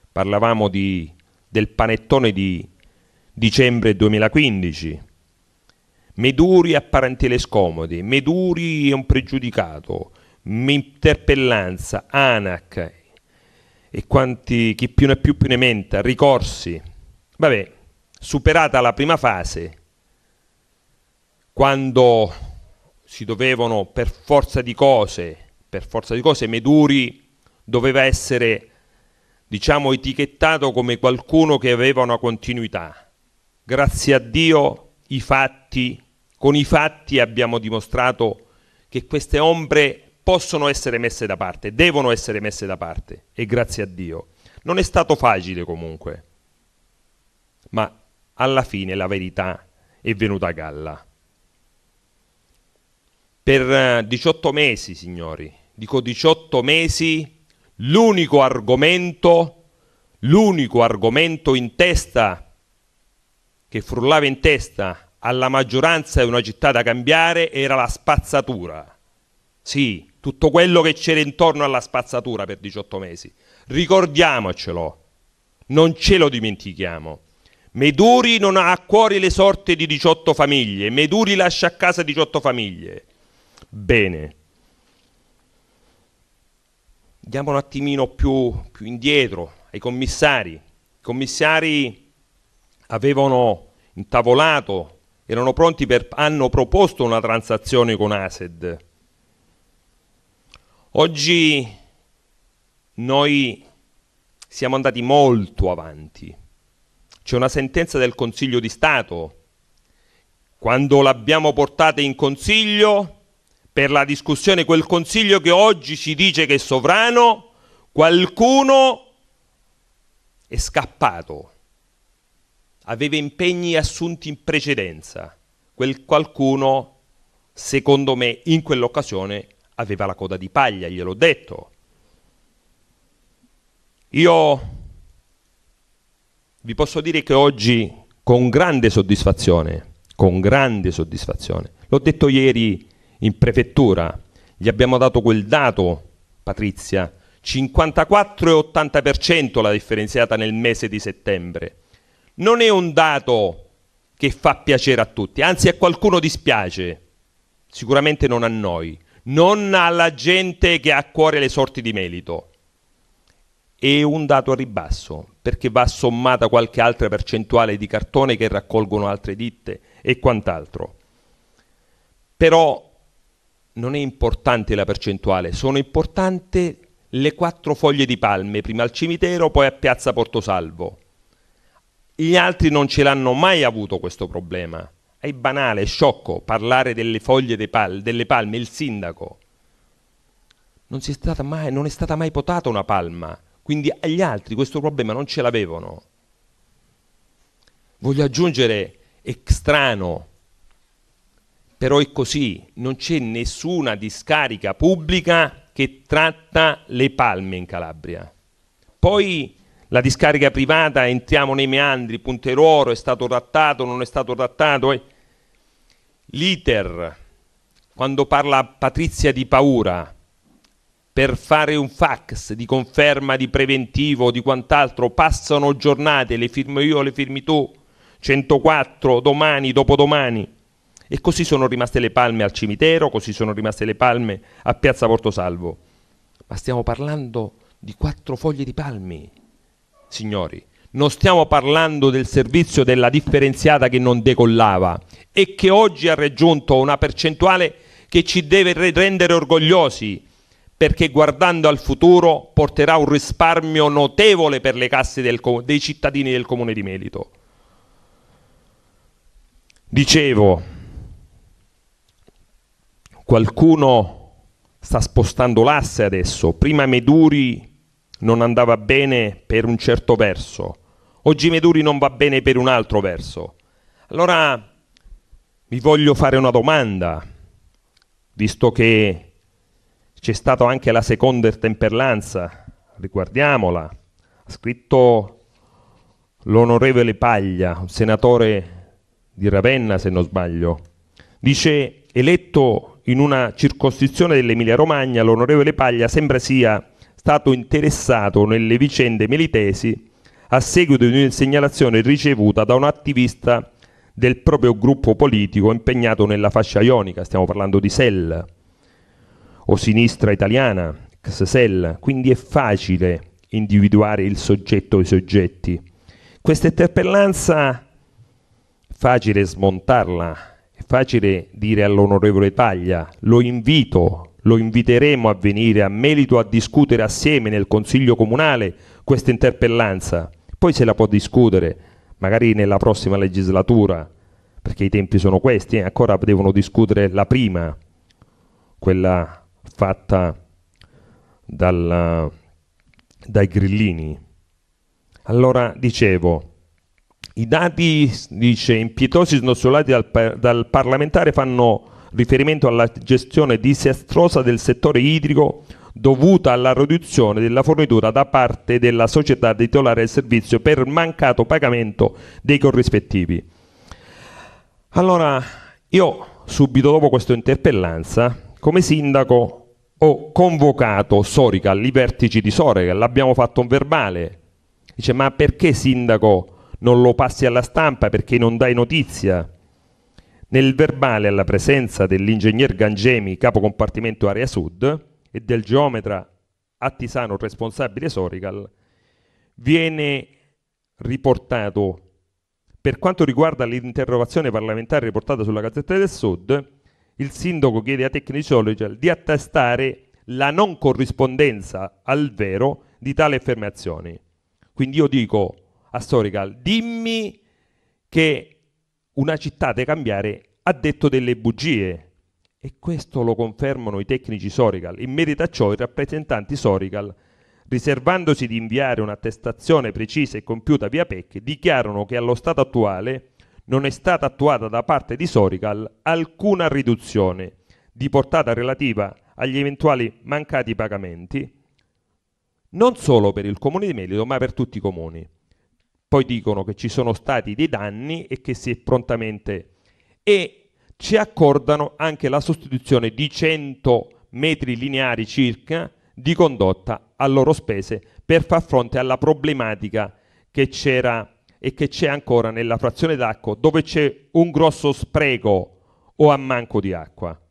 Parlavamo di, del panettone di dicembre 2015. Meduri ha parentele scomode, Meduri è un pregiudicato, interpellanza, ANAC e quanti, chi più ne più più ne menta, ricorsi. Vabbè, superata la prima fase, quando si dovevano per forza di cose, per forza di cose, Meduri doveva essere, diciamo, etichettato come qualcuno che aveva una continuità. Grazie a Dio i fatti, con i fatti abbiamo dimostrato che queste ombre possono essere messe da parte, devono essere messe da parte e grazie a Dio. Non è stato facile comunque, ma alla fine la verità è venuta a galla. Per 18 eh, mesi, signori, dico 18 mesi, l'unico argomento, l'unico argomento in testa, che frullava in testa alla maggioranza di una città da cambiare era la spazzatura. Sì, tutto quello che c'era intorno alla spazzatura per 18 mesi. Ricordiamocelo, non ce lo dimentichiamo. Meduri non ha a cuore le sorti di 18 famiglie, Meduri lascia a casa 18 famiglie bene. Andiamo un attimino più, più indietro ai commissari. I commissari avevano intavolato, erano pronti per, hanno proposto una transazione con ASED. Oggi noi siamo andati molto avanti. C'è una sentenza del Consiglio di Stato. Quando l'abbiamo portata in Consiglio per la discussione quel consiglio che oggi si dice che è sovrano, qualcuno è scappato, aveva impegni assunti in precedenza, quel qualcuno, secondo me, in quell'occasione aveva la coda di paglia, gliel'ho detto. Io vi posso dire che oggi con grande soddisfazione, con grande soddisfazione, l'ho detto ieri in prefettura. Gli abbiamo dato quel dato, Patrizia, 54,80% la differenziata nel mese di settembre. Non è un dato che fa piacere a tutti, anzi a qualcuno dispiace, sicuramente non a noi, non alla gente che ha a cuore le sorti di merito. È un dato a ribasso, perché va sommata qualche altra percentuale di cartone che raccolgono altre ditte e quant'altro. Però non è importante la percentuale, sono importanti le quattro foglie di palme, prima al cimitero, poi a Piazza Portosalvo. Gli altri non ce l'hanno mai avuto questo problema. È banale, è sciocco parlare delle foglie pal delle palme, il sindaco. Non è, mai, non, è stata mai potata una palma, quindi gli altri questo problema non ce l'avevano. Voglio aggiungere, è strano però è così, non c'è nessuna discarica pubblica che tratta le palme in Calabria. Poi la discarica privata, entriamo nei meandri, Punteruoro è stato trattato, non è stato trattato. Eh. L'iter, quando parla Patrizia di paura, per fare un fax di conferma di preventivo di quant'altro, passano giornate, le firmo io, le firmi tu, 104, domani, dopodomani e così sono rimaste le palme al cimitero, così sono rimaste le palme a Piazza Portosalvo. Ma stiamo parlando di quattro foglie di palmi, signori. Non stiamo parlando del servizio della differenziata che non decollava e che oggi ha raggiunto una percentuale che ci deve rendere orgogliosi, perché guardando al futuro porterà un risparmio notevole per le casse del, dei cittadini del comune di Melito. Dicevo, qualcuno sta spostando l'asse adesso. Prima Meduri non andava bene per un certo verso, oggi Meduri non va bene per un altro verso. Allora vi voglio fare una domanda, visto che c'è stata anche la seconda temperlanza, riguardiamola, ha scritto l'onorevole Paglia, un senatore di Ravenna se non sbaglio, dice eletto in una circoscrizione dell'Emilia Romagna l'onorevole Paglia sembra sia stato interessato nelle vicende melitesi a seguito di una segnalazione ricevuta da un attivista del proprio gruppo politico impegnato nella fascia ionica, stiamo parlando di SEL o sinistra italiana, XSEL, quindi è facile individuare il soggetto o i soggetti. Questa interpellanza facile smontarla facile dire all'onorevole Paglia, lo invito, lo inviteremo a venire a Melito a discutere assieme nel Consiglio Comunale questa interpellanza, poi se la può discutere, magari nella prossima legislatura, perché i tempi sono questi, eh? ancora devono discutere la prima, quella fatta dal, dai grillini. Allora dicevo, i dati, dice, impietosi snocciolati dal, dal parlamentare fanno riferimento alla gestione disastrosa del settore idrico dovuta alla riduzione della fornitura da parte della società titolare del servizio per mancato pagamento dei corrispettivi. Allora, io subito dopo questa interpellanza, come sindaco, ho convocato Sorica, i vertici di Sorica, l'abbiamo fatto un verbale. Dice, ma perché sindaco non lo passi alla stampa perché non dai notizia. Nel verbale alla presenza dell'ingegner Gangemi, capo compartimento area sud, e del geometra Attisano, responsabile Sorical, viene riportato per quanto riguarda l'interrogazione parlamentare riportata sulla Gazzetta del Sud, il sindaco chiede a Tecnici Sorical di attestare la non corrispondenza al vero di tale affermazione. Quindi io dico, a Storical, dimmi che una città da cambiare ha detto delle bugie. E questo lo confermano i tecnici Sorical. In merito a ciò i rappresentanti Sorical, riservandosi di inviare un'attestazione precisa e compiuta via PEC, dichiarano che allo stato attuale non è stata attuata da parte di Sorical alcuna riduzione di portata relativa agli eventuali mancati pagamenti, non solo per il comune di Melito, ma per tutti i comuni poi dicono che ci sono stati dei danni e che si è prontamente e ci accordano anche la sostituzione di 100 metri lineari circa di condotta a loro spese per far fronte alla problematica che c'era e che c'è ancora nella frazione d'acqua dove c'è un grosso spreco o ammanco di acqua.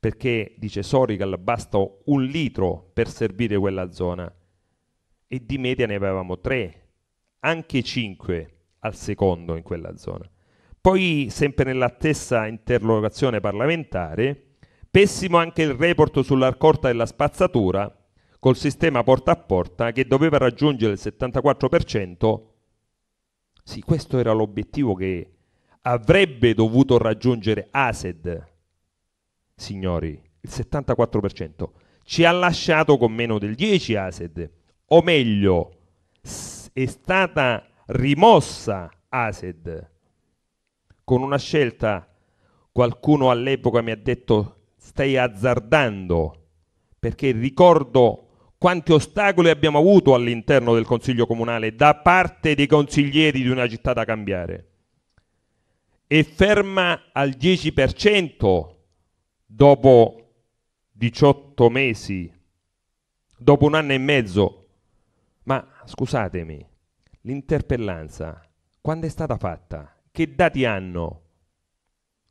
Perché, dice Sorical basta un litro per servire quella zona e di media ne avevamo tre anche 5 al secondo in quella zona. Poi, sempre nella stessa interrogazione parlamentare, pessimo anche il report sull'accorta della spazzatura col sistema porta a porta che doveva raggiungere il 74%. Sì, questo era l'obiettivo che avrebbe dovuto raggiungere ASED. Signori, il 74% ci ha lasciato con meno del 10 ASED, o meglio, è stata rimossa ASED con una scelta, qualcuno all'epoca mi ha detto stai azzardando, perché ricordo quanti ostacoli abbiamo avuto all'interno del Consiglio Comunale da parte dei consiglieri di una città da cambiare. E ferma al 10% dopo 18 mesi, dopo un anno e mezzo, ma scusatemi, l'interpellanza quando è stata fatta? Che dati hanno?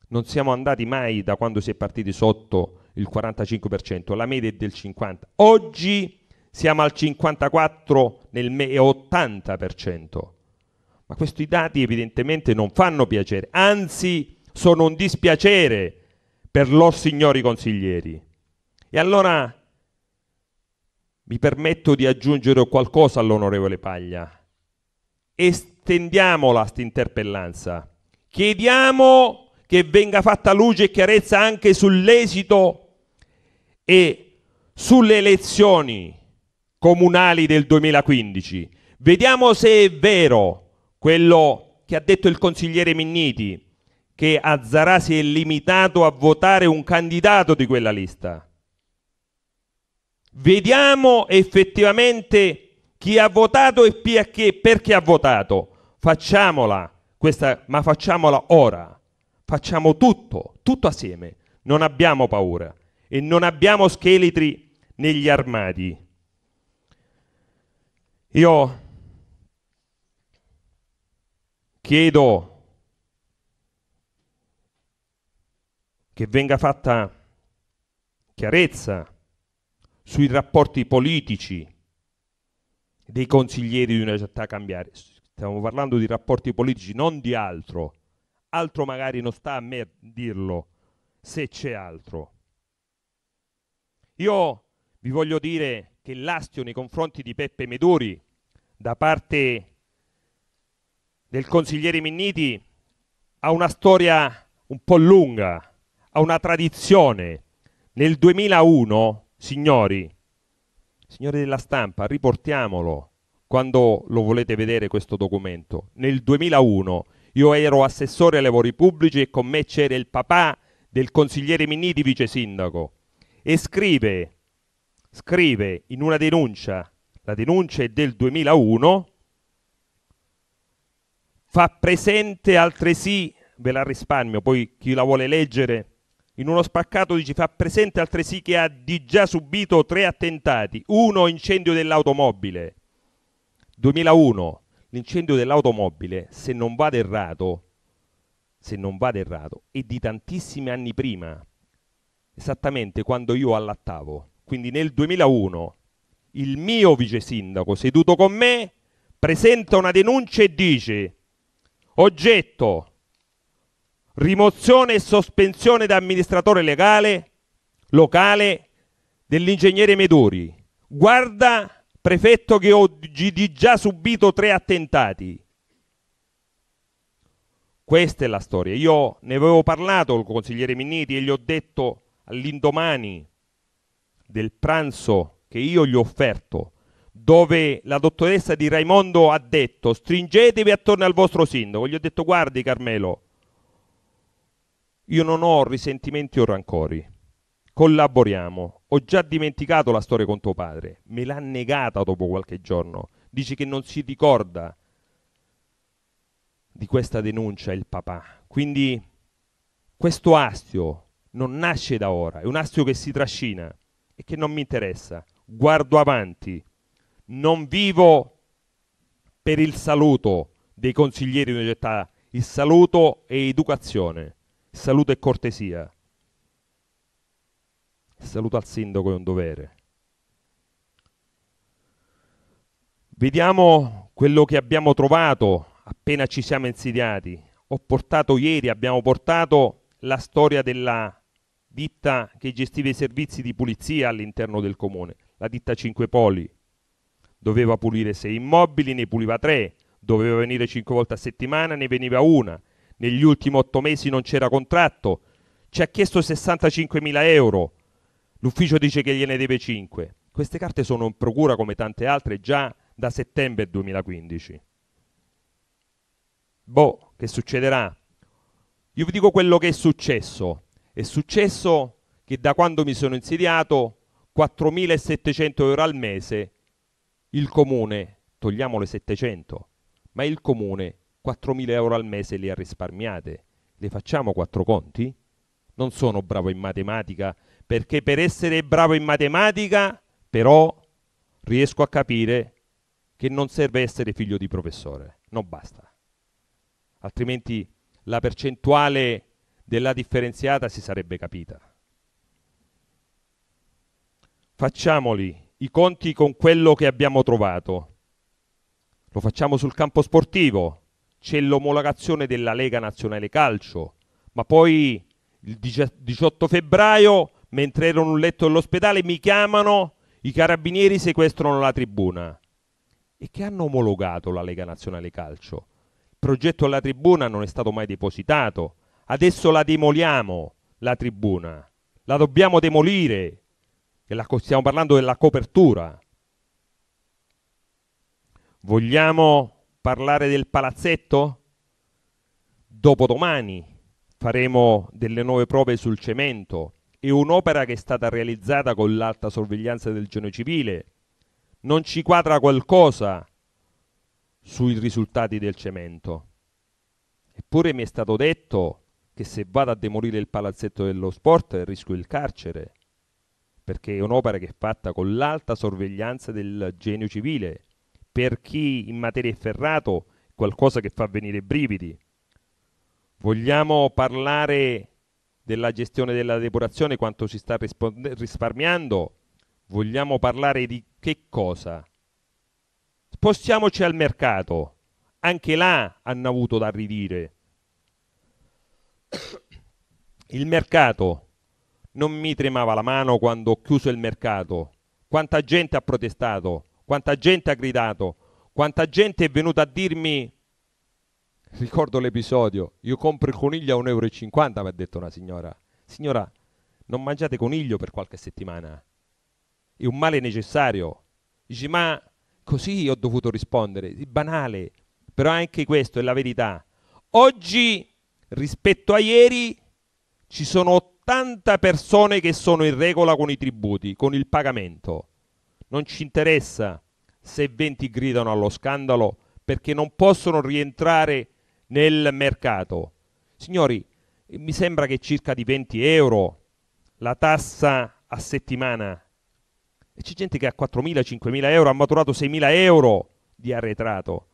Non siamo andati mai da quando si è partiti sotto il 45%, la media è del 50%. Oggi siamo al 54% nel me- e 80%. Ma questi dati evidentemente non fanno piacere, anzi sono un dispiacere per loro signori consiglieri. E allora mi permetto di aggiungere qualcosa all'onorevole Paglia. Estendiamola questa interpellanza. Chiediamo che venga fatta luce e chiarezza anche sull'esito e sulle elezioni comunali del 2015. Vediamo se è vero quello che ha detto il consigliere Minniti, che Azzarà si è limitato a votare un candidato di quella lista. Vediamo effettivamente chi ha votato e perché, perché ha votato. Facciamola, questa, ma facciamola ora. Facciamo tutto, tutto assieme. Non abbiamo paura e non abbiamo scheletri negli armadi. Io chiedo che venga fatta chiarezza sui rapporti politici dei consiglieri di una città cambiare. Stiamo parlando di rapporti politici, non di altro. Altro magari non sta a me dirlo, se c'è altro. Io vi voglio dire che l'astio nei confronti di Peppe Meduri da parte del consigliere Minniti ha una storia un po' lunga, ha una tradizione. Nel 2001 Signori, signori della stampa, riportiamolo quando lo volete vedere questo documento. Nel 2001 io ero assessore ai lavori pubblici e con me c'era il papà del consigliere Minniti, vice sindaco, e scrive, scrive in una denuncia, la denuncia è del 2001, fa presente altresì, ve la risparmio, poi chi la vuole leggere in uno spaccato dice fa presente altresì che ha di già subito tre attentati, uno incendio dell'automobile. 2001, l'incendio dell'automobile, se non vado errato, se non vado errato, è di tantissimi anni prima, esattamente quando io allattavo. Quindi nel 2001 il mio vice sindaco seduto con me presenta una denuncia e dice oggetto rimozione e sospensione da amministratore legale, locale, dell'ingegnere Meduri. Guarda, prefetto, che ho già subito tre attentati. Questa è la storia. Io ne avevo parlato col consigliere Minniti e gli ho detto all'indomani del pranzo che io gli ho offerto, dove la dottoressa di Raimondo ha detto stringetevi attorno al vostro sindaco. Gli ho detto guardi Carmelo, io non ho risentimenti o rancori. Collaboriamo. Ho già dimenticato la storia con tuo padre. Me l'ha negata dopo qualche giorno. Dice che non si ricorda di questa denuncia il papà. Quindi questo astio non nasce da ora, è un astio che si trascina e che non mi interessa. Guardo avanti. Non vivo per il saluto dei consiglieri di un'età. Il saluto è educazione. Saluto e cortesia. saluto al sindaco è un dovere. Vediamo quello che abbiamo trovato appena ci siamo insediati. Ho portato ieri, abbiamo portato la storia della ditta che gestiva i servizi di pulizia all'interno del comune, la ditta Cinque Poli. Doveva pulire sei immobili, ne puliva tre, doveva venire cinque volte a settimana, ne veniva una, negli ultimi otto mesi non c'era contratto, ci ha chiesto 65.000 euro, l'ufficio dice che gliene deve 5. Queste carte sono in procura come tante altre già da settembre 2015. Boh, che succederà? Io vi dico quello che è successo. È successo che da quando mi sono insediato 4.700 euro al mese il comune, togliamo le 700, ma il comune 4.000 euro al mese li ha risparmiate. Le facciamo quattro conti? Non sono bravo in matematica, perché per essere bravo in matematica però riesco a capire che non serve essere figlio di professore, non basta. Altrimenti la percentuale della differenziata si sarebbe capita. Facciamoli i conti con quello che abbiamo trovato. Lo facciamo sul campo sportivo, c'è l'omologazione della Lega Nazionale Calcio, ma poi il 18 febbraio, mentre ero in un letto dell'ospedale, mi chiamano, i carabinieri sequestrano la tribuna e che hanno omologato la Lega Nazionale Calcio. Il progetto alla tribuna non è stato mai depositato, adesso la demoliamo, la tribuna, la dobbiamo demolire, la, stiamo parlando della copertura. Vogliamo parlare del palazzetto? Dopodomani faremo delle nuove prove sul cemento. È un'opera che è stata realizzata con l'alta sorveglianza del genio civile. Non ci quadra qualcosa sui risultati del cemento. Eppure mi è stato detto che se vado a demolire il palazzetto dello sport rischio il carcere, perché è un'opera che è fatta con l'alta sorveglianza del genio civile per chi in materia è ferrato, qualcosa che fa venire brividi. Vogliamo parlare della gestione della depurazione, quanto si sta risparmiando? Vogliamo parlare di che cosa? Spostiamoci al mercato. Anche là hanno avuto da ridire. Il mercato. Non mi tremava la mano quando ho chiuso il mercato. Quanta gente ha protestato quanta gente ha gridato, quanta gente è venuta a dirmi, ricordo l'episodio, io compro il coniglio a 1,50 euro, mi ha detto una signora, signora, non mangiate coniglio per qualche settimana, è un male necessario. Dici, ma così ho dovuto rispondere, è banale, però anche questo è la verità. Oggi, rispetto a ieri, ci sono 80 persone che sono in regola con i tributi, con il pagamento. Non ci interessa se 20 gridano allo scandalo perché non possono rientrare nel mercato. Signori, mi sembra che circa di 20 euro la tassa a settimana. E c'è gente che ha 4.000, 5.000 euro, ha maturato 6.000 euro di arretrato.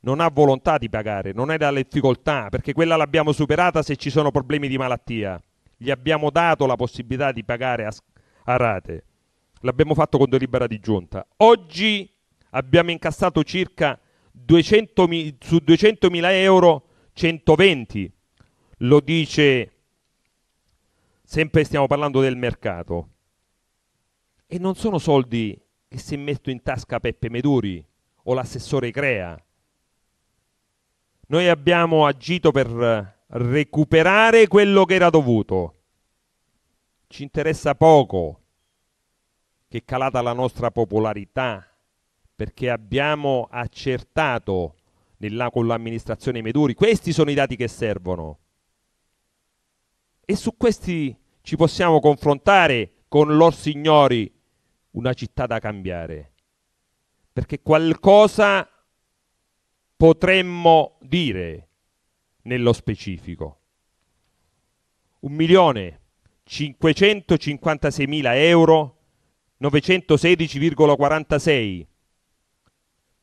Non ha volontà di pagare, non è la difficoltà, perché quella l'abbiamo superata se ci sono problemi di malattia. Gli abbiamo dato la possibilità di pagare a, a rate l'abbiamo fatto con delibera di giunta. Oggi abbiamo incassato circa 200 su 200.000 euro 120, lo dice sempre stiamo parlando del mercato. E non sono soldi che si metto in tasca Peppe Meduri o l'assessore Crea. Noi abbiamo agito per recuperare quello che era dovuto. Ci interessa poco che è calata la nostra popolarità, perché abbiamo accertato nella, con l'amministrazione Meduri, questi sono i dati che servono. E su questi ci possiamo confrontare con lor signori, una città da cambiare, perché qualcosa potremmo dire nello specifico. 1.556.000 euro 916,46.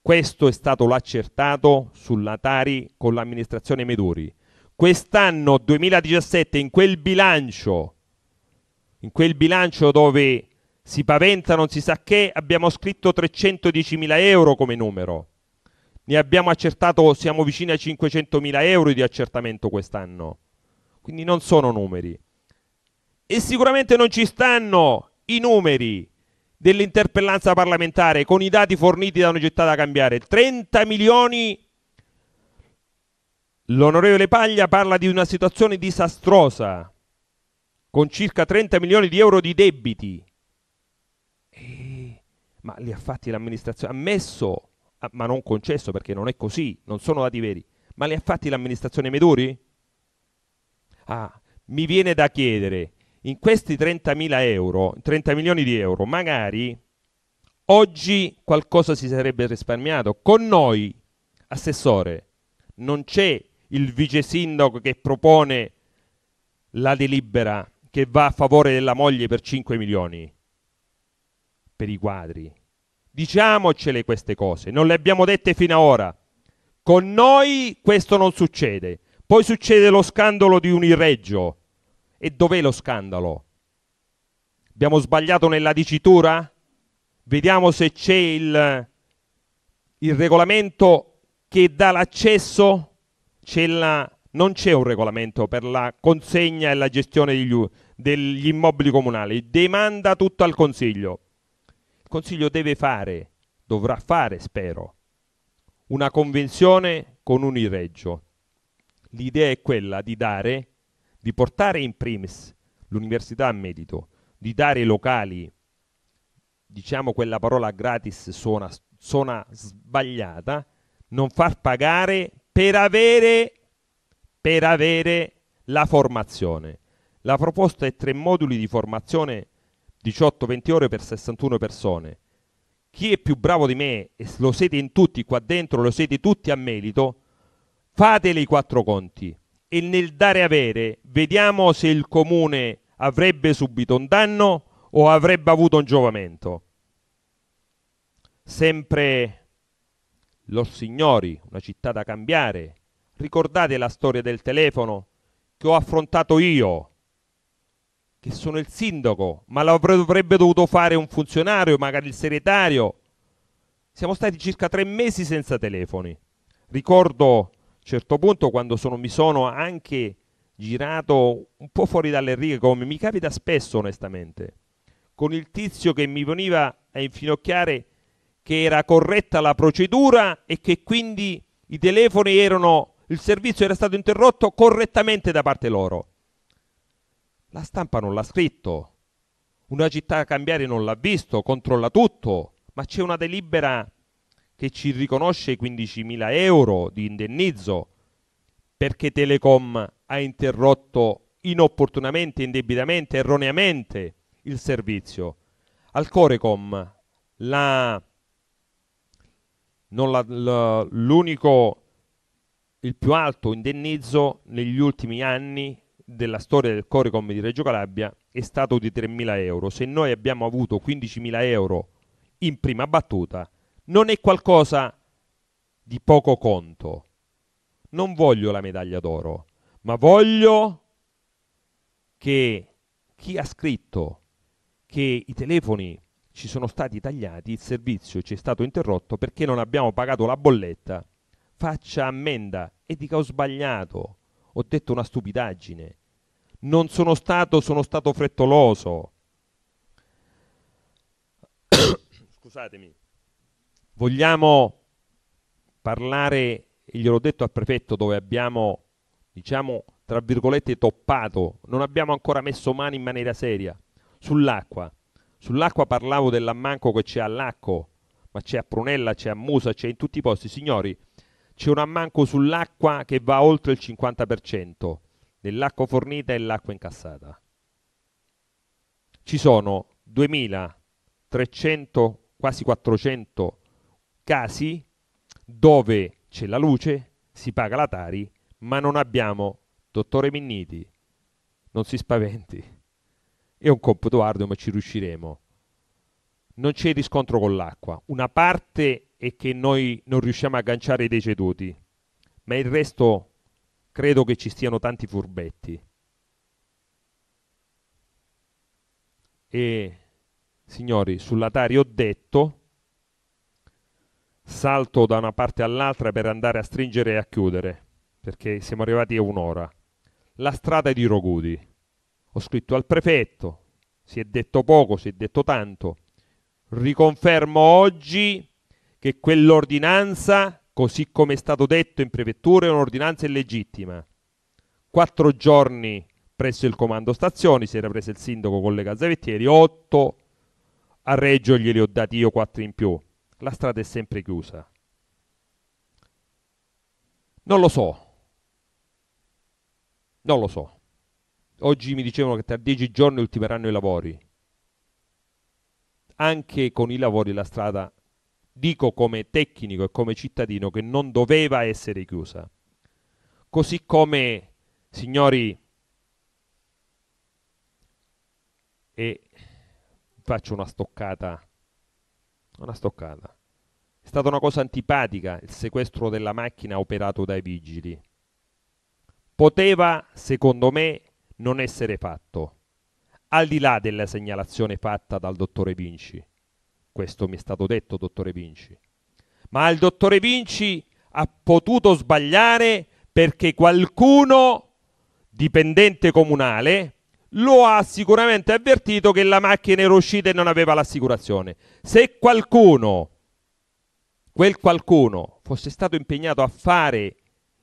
Questo è stato l'accertato sulla Tari con l'amministrazione Meduri. Quest'anno 2017 in quel bilancio in quel bilancio dove si paventa non si sa che, abbiamo scritto 310.000 euro come numero. Ne abbiamo accertato, siamo vicini a 500.000 euro di accertamento quest'anno. Quindi non sono numeri. E sicuramente non ci stanno i numeri dell'interpellanza parlamentare con i dati forniti da una gettata a cambiare. 30 milioni. L'onorevole Paglia parla di una situazione disastrosa con circa 30 milioni di euro di debiti. E... Ma li ha fatti l'amministrazione, ammesso, ah, ma non concesso perché non è così, non sono dati veri, ma li ha fatti l'amministrazione Meduri? Ah, mi viene da chiedere, in questi 30.000 euro, 30 milioni di euro, magari oggi qualcosa si sarebbe risparmiato. Con noi, assessore, non c'è il vice sindaco che propone la delibera che va a favore della moglie per 5 milioni per i quadri. Diciamocele queste cose, non le abbiamo dette fino ad ora. Con noi questo non succede. Poi succede lo scandalo di Unireggio, e dov'è lo scandalo? Abbiamo sbagliato nella dicitura? Vediamo se c'è il, il regolamento che dà l'accesso. La, non c'è un regolamento per la consegna e la gestione degli, degli immobili comunali. Demanda tutto al Consiglio. Il Consiglio deve fare, dovrà fare, spero, una convenzione con un irreggio. L'idea è quella di dare di portare in primis l'università a merito, di dare i locali, diciamo quella parola gratis suona, suona sbagliata, non far pagare per avere, per avere la formazione. La proposta è tre moduli di formazione 18-20 ore per 61 persone. Chi è più bravo di me, e lo siete in tutti qua dentro, lo siete tutti a merito, fatele i quattro conti e nel dare avere vediamo se il comune avrebbe subito un danno o avrebbe avuto un giovamento. Sempre Los Signori, una città da cambiare. Ricordate la storia del telefono che ho affrontato io, che sono il sindaco, ma l'avrebbe dovuto fare un funzionario, magari il segretario. Siamo stati circa tre mesi senza telefoni. Ricordo certo punto quando sono, mi sono anche girato un po' fuori dalle righe come mi capita spesso onestamente con il tizio che mi veniva a infinocchiare che era corretta la procedura e che quindi i telefoni erano il servizio era stato interrotto correttamente da parte loro la stampa non l'ha scritto una città a cambiare non l'ha visto controlla tutto ma c'è una delibera che ci riconosce 15.000 euro di indennizzo perché Telecom ha interrotto inopportunamente, indebitamente, erroneamente il servizio. Al Corecom la, la, la, l'unico, il più alto indennizzo negli ultimi anni della storia del Corecom di Reggio Calabria è stato di 3.000 euro. Se noi abbiamo avuto 15.000 euro in prima battuta, non è qualcosa di poco conto. Non voglio la medaglia d'oro, ma voglio che chi ha scritto che i telefoni ci sono stati tagliati, il servizio ci è stato interrotto perché non abbiamo pagato la bolletta, faccia ammenda e dica ho sbagliato, ho detto una stupidaggine, non sono stato, sono stato frettoloso. Scusatemi. Vogliamo parlare, e gliel'ho detto al prefetto, dove abbiamo, diciamo, tra virgolette, toppato, non abbiamo ancora messo mano in maniera seria sull'acqua. Sull'acqua parlavo dell'ammanco che c'è all'acqua, ma c'è a Prunella, c'è a Musa, c'è in tutti i posti. Signori, c'è un ammanco sull'acqua che va oltre il 50% dell'acqua fornita e l'acqua incassata. Ci sono 2.300, quasi 400 casi dove c'è la luce, si paga la Tari, ma non abbiamo dottore Minniti, non si spaventi, è un compito arduo ma ci riusciremo. Non c'è riscontro con l'acqua, una parte è che noi non riusciamo a agganciare i deceduti, ma il resto credo che ci stiano tanti furbetti. E signori, sull'Atari ho detto salto da una parte all'altra per andare a stringere e a chiudere, perché siamo arrivati a un'ora. La strada di Rogudi. Ho scritto al prefetto, si è detto poco, si è detto tanto. Riconfermo oggi che quell'ordinanza, così come è stato detto in prefettura, è un'ordinanza illegittima. Quattro giorni presso il comando stazioni, si era preso il sindaco con le calzavettieri, otto a Reggio glieli ho dati io quattro in più la strada è sempre chiusa. Non lo so. Non lo so. Oggi mi dicevano che tra dieci giorni ultimeranno i lavori. Anche con i lavori la strada, dico come tecnico e come cittadino, che non doveva essere chiusa. Così come, signori, e faccio una stoccata una stoccata. È stata una cosa antipatica il sequestro della macchina operato dai vigili. Poteva, secondo me, non essere fatto, al di là della segnalazione fatta dal dottore Vinci. Questo mi è stato detto, dottore Vinci. Ma il dottore Vinci ha potuto sbagliare perché qualcuno, dipendente comunale, lo ha sicuramente avvertito che la macchina era uscita e non aveva l'assicurazione. Se qualcuno, quel qualcuno, fosse stato impegnato a fare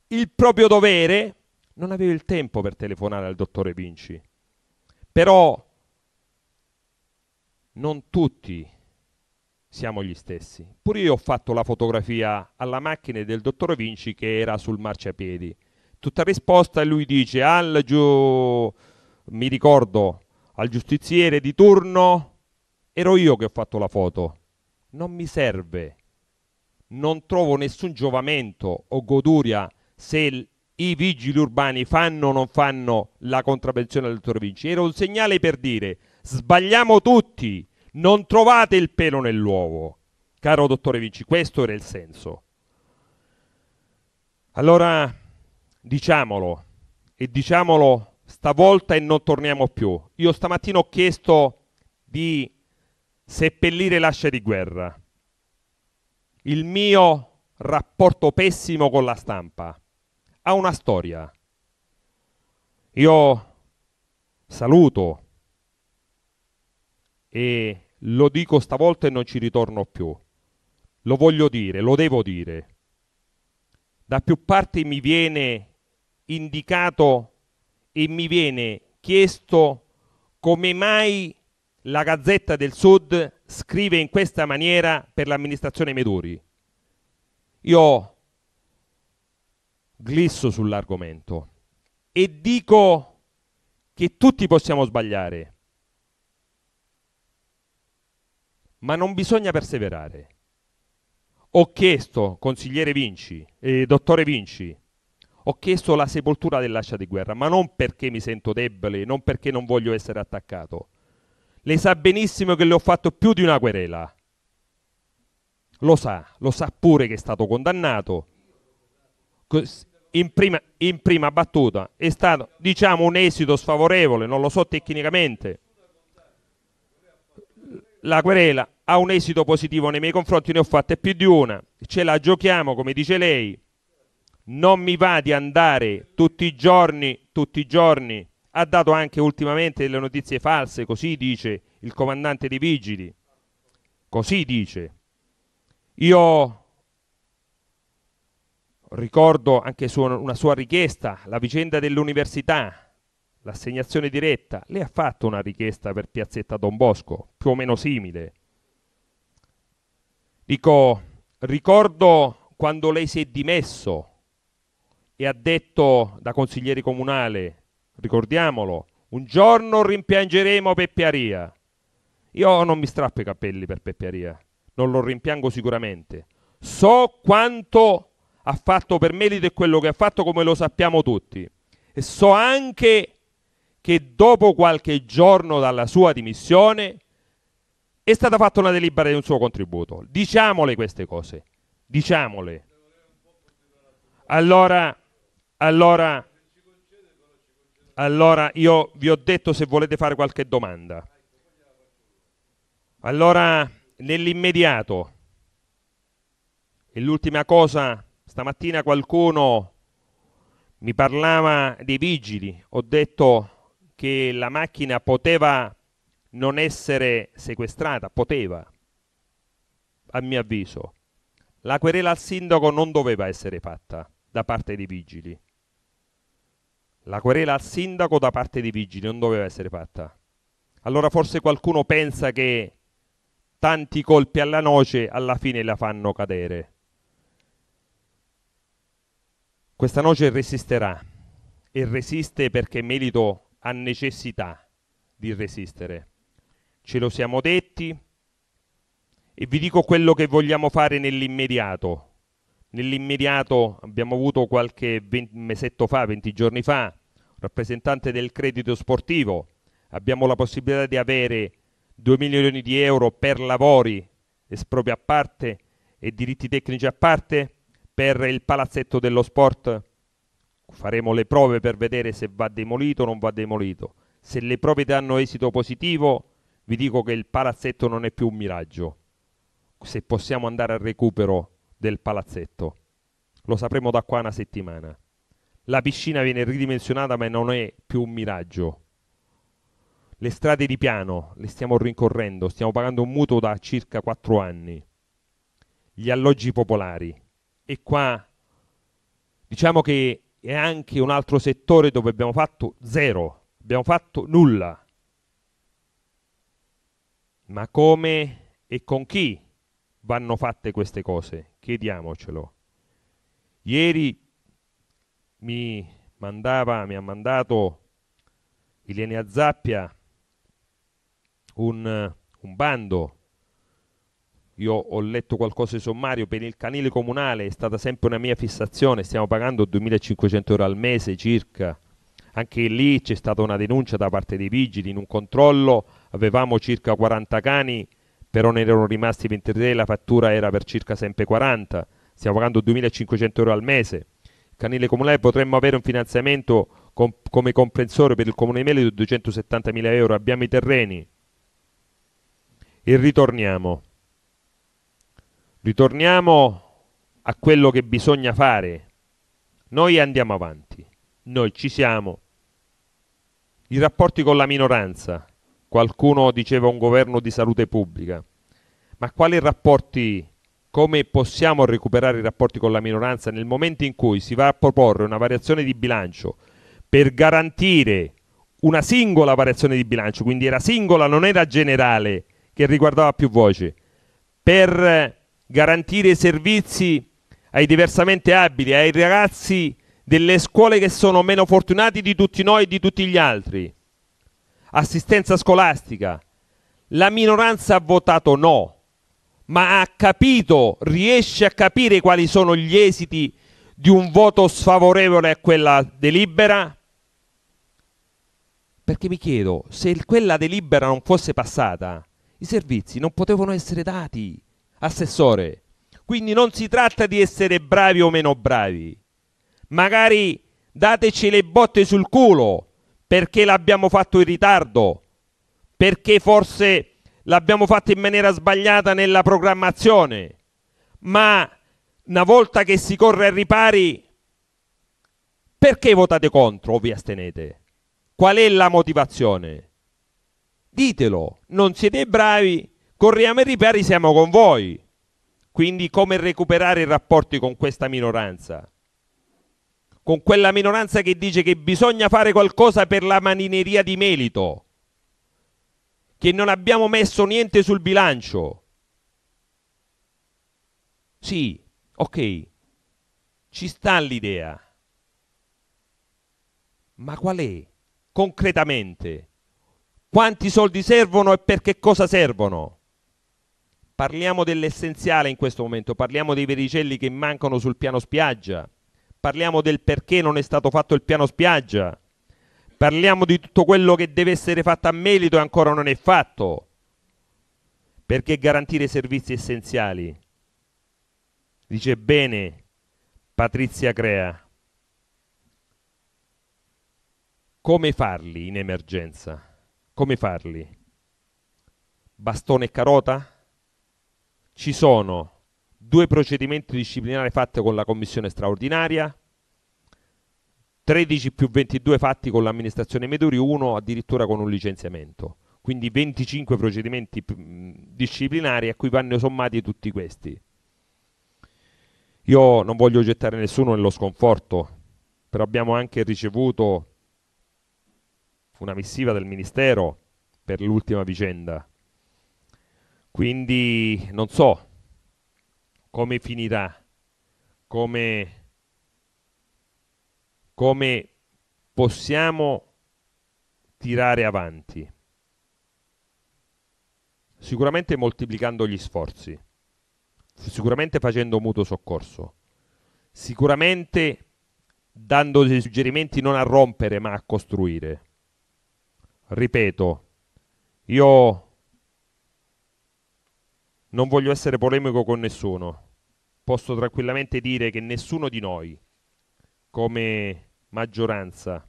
il proprio dovere, non aveva il tempo per telefonare al dottore Vinci. Però non tutti siamo gli stessi. Pure io ho fatto la fotografia alla macchina del dottore Vinci che era sul marciapiedi. Tutta risposta lui dice al giù mi ricordo al giustiziere di turno, ero io che ho fatto la foto. Non mi serve, non trovo nessun giovamento o goduria se i vigili urbani fanno o non fanno la contravvenzione del dottore Vinci. Era un segnale per dire sbagliamo tutti, non trovate il pelo nell'uovo. Caro dottore Vinci, questo era il senso. Allora diciamolo e diciamolo stavolta e non torniamo più. Io stamattina ho chiesto di seppellire l'ascia di guerra, il mio rapporto pessimo con la stampa. Ha una storia. Io saluto e lo dico stavolta e non ci ritorno più. Lo voglio dire, lo devo dire. Da più parti mi viene indicato e mi viene chiesto come mai la Gazzetta del Sud scrive in questa maniera per l'amministrazione Meduri. Io glisso sull'argomento e dico che tutti possiamo sbagliare, ma non bisogna perseverare. Ho chiesto, consigliere Vinci, eh, dottore Vinci, ho chiesto la sepoltura dell'ascia di guerra, ma non perché mi sento debole, non perché non voglio essere attaccato. Lei sa benissimo che le ho fatto più di una querela. Lo sa, lo sa pure che è stato condannato. In prima, in prima battuta è stato, diciamo, un esito sfavorevole, non lo so tecnicamente. La querela ha un esito positivo nei miei confronti, ne ho fatte più di una. Ce la giochiamo, come dice lei, non mi va di andare tutti i giorni, tutti i giorni, ha dato anche ultimamente delle notizie false, così dice il comandante dei vigili, così dice. Io ricordo anche su una sua richiesta, la vicenda dell'università, l'assegnazione diretta, lei ha fatto una richiesta per Piazzetta Don Bosco, più o meno simile. Dico, ricordo quando lei si è dimesso e addetto da consiglieri comunale, ricordiamolo, un giorno rimpiangeremo Peppiaria. Io non mi strappo i capelli per Peppiaria, non lo rimpiango sicuramente. So quanto ha fatto per merito e quello che ha fatto come lo sappiamo tutti. E so anche che dopo qualche giorno dalla sua dimissione è stata fatta una delibera di un suo contributo. Diciamole queste cose, diciamole. Allora, allora, allora io vi ho detto se volete fare qualche domanda. Allora, nell'immediato, e l'ultima cosa, stamattina qualcuno mi parlava dei vigili, ho detto che la macchina poteva non essere sequestrata, poteva, a mio avviso. La querela al sindaco non doveva essere fatta da parte dei vigili. La querela al sindaco da parte dei vigili non doveva essere fatta. Allora forse qualcuno pensa che tanti colpi alla noce alla fine la fanno cadere. Questa noce resisterà e resiste perché Melito ha necessità di resistere. Ce lo siamo detti e vi dico quello che vogliamo fare nell'immediato. Nell'immediato abbiamo avuto qualche 20, mesetto fa, 20 giorni fa, un rappresentante del credito sportivo, abbiamo la possibilità di avere 2 milioni di euro per lavori espropri a parte e diritti tecnici a parte per il palazzetto dello sport. Faremo le prove per vedere se va demolito o non va demolito. Se le prove danno esito positivo, vi dico che il palazzetto non è più un miraggio. Se possiamo andare al recupero del palazzetto. Lo sapremo da qua una settimana. La piscina viene ridimensionata ma non è più un miraggio. Le strade di piano le stiamo rincorrendo, stiamo pagando un mutuo da circa quattro anni. Gli alloggi popolari. E qua diciamo che è anche un altro settore dove abbiamo fatto zero, abbiamo fatto nulla. Ma come e con chi vanno fatte queste cose? chiediamocelo. Ieri mi, mandava, mi ha mandato Ilenia Zappia un, un bando io ho letto qualcosa di sommario, per il canile comunale è stata sempre una mia fissazione, stiamo pagando 2.500 euro al mese circa, anche lì c'è stata una denuncia da parte dei vigili, in un controllo avevamo circa 40 cani però ne erano rimasti 23 e la fattura era per circa sempre 40. Stiamo pagando 2.500 euro al mese. Canile Comunale potremmo avere un finanziamento com come comprensore per il Comune di Mele di 270.000 euro. Abbiamo i terreni. E ritorniamo. Ritorniamo a quello che bisogna fare. Noi andiamo avanti. Noi ci siamo. I rapporti con la minoranza Qualcuno diceva un governo di salute pubblica. Ma quali rapporti, come possiamo recuperare i rapporti con la minoranza nel momento in cui si va a proporre una variazione di bilancio per garantire una singola variazione di bilancio, quindi era singola, non era generale, che riguardava più voci, per garantire servizi ai diversamente abili, ai ragazzi delle scuole che sono meno fortunati di tutti noi e di tutti gli altri assistenza scolastica. La minoranza ha votato no, ma ha capito, riesce a capire quali sono gli esiti di un voto sfavorevole a quella delibera? Perché mi chiedo, se quella delibera non fosse passata, i servizi non potevano essere dati, assessore. Quindi non si tratta di essere bravi o meno bravi. Magari dateci le botte sul culo, perché l'abbiamo fatto in ritardo, perché forse l'abbiamo fatto in maniera sbagliata nella programmazione, ma una volta che si corre ai ripari, perché votate contro o vi astenete? Qual è la motivazione? Ditelo, non siete bravi, corriamo ai ripari, siamo con voi. Quindi come recuperare i rapporti con questa minoranza? con quella minoranza che dice che bisogna fare qualcosa per la manineria di Melito, che non abbiamo messo niente sul bilancio. Sì, ok, ci sta l'idea, ma qual è concretamente? Quanti soldi servono e per che cosa servono? Parliamo dell'essenziale in questo momento, parliamo dei vericelli che mancano sul piano spiaggia, parliamo del perché non è stato fatto il piano spiaggia, parliamo di tutto quello che deve essere fatto a merito e ancora non è fatto, perché garantire servizi essenziali. Dice bene Patrizia Crea. Come farli in emergenza? Come farli? Bastone e carota? Ci sono due procedimenti disciplinari fatti con la commissione straordinaria, 13 più 22 fatti con l'amministrazione Meduri, uno addirittura con un licenziamento. Quindi 25 procedimenti disciplinari a cui vanno sommati tutti questi. Io non voglio gettare nessuno nello sconforto, però abbiamo anche ricevuto una missiva del Ministero per l'ultima vicenda. Quindi non so, come finirà, come, come possiamo tirare avanti. Sicuramente moltiplicando gli sforzi, sicuramente facendo mutuo soccorso, sicuramente dando dei suggerimenti non a rompere ma a costruire. Ripeto, io non voglio essere polemico con nessuno, posso tranquillamente dire che nessuno di noi, come maggioranza,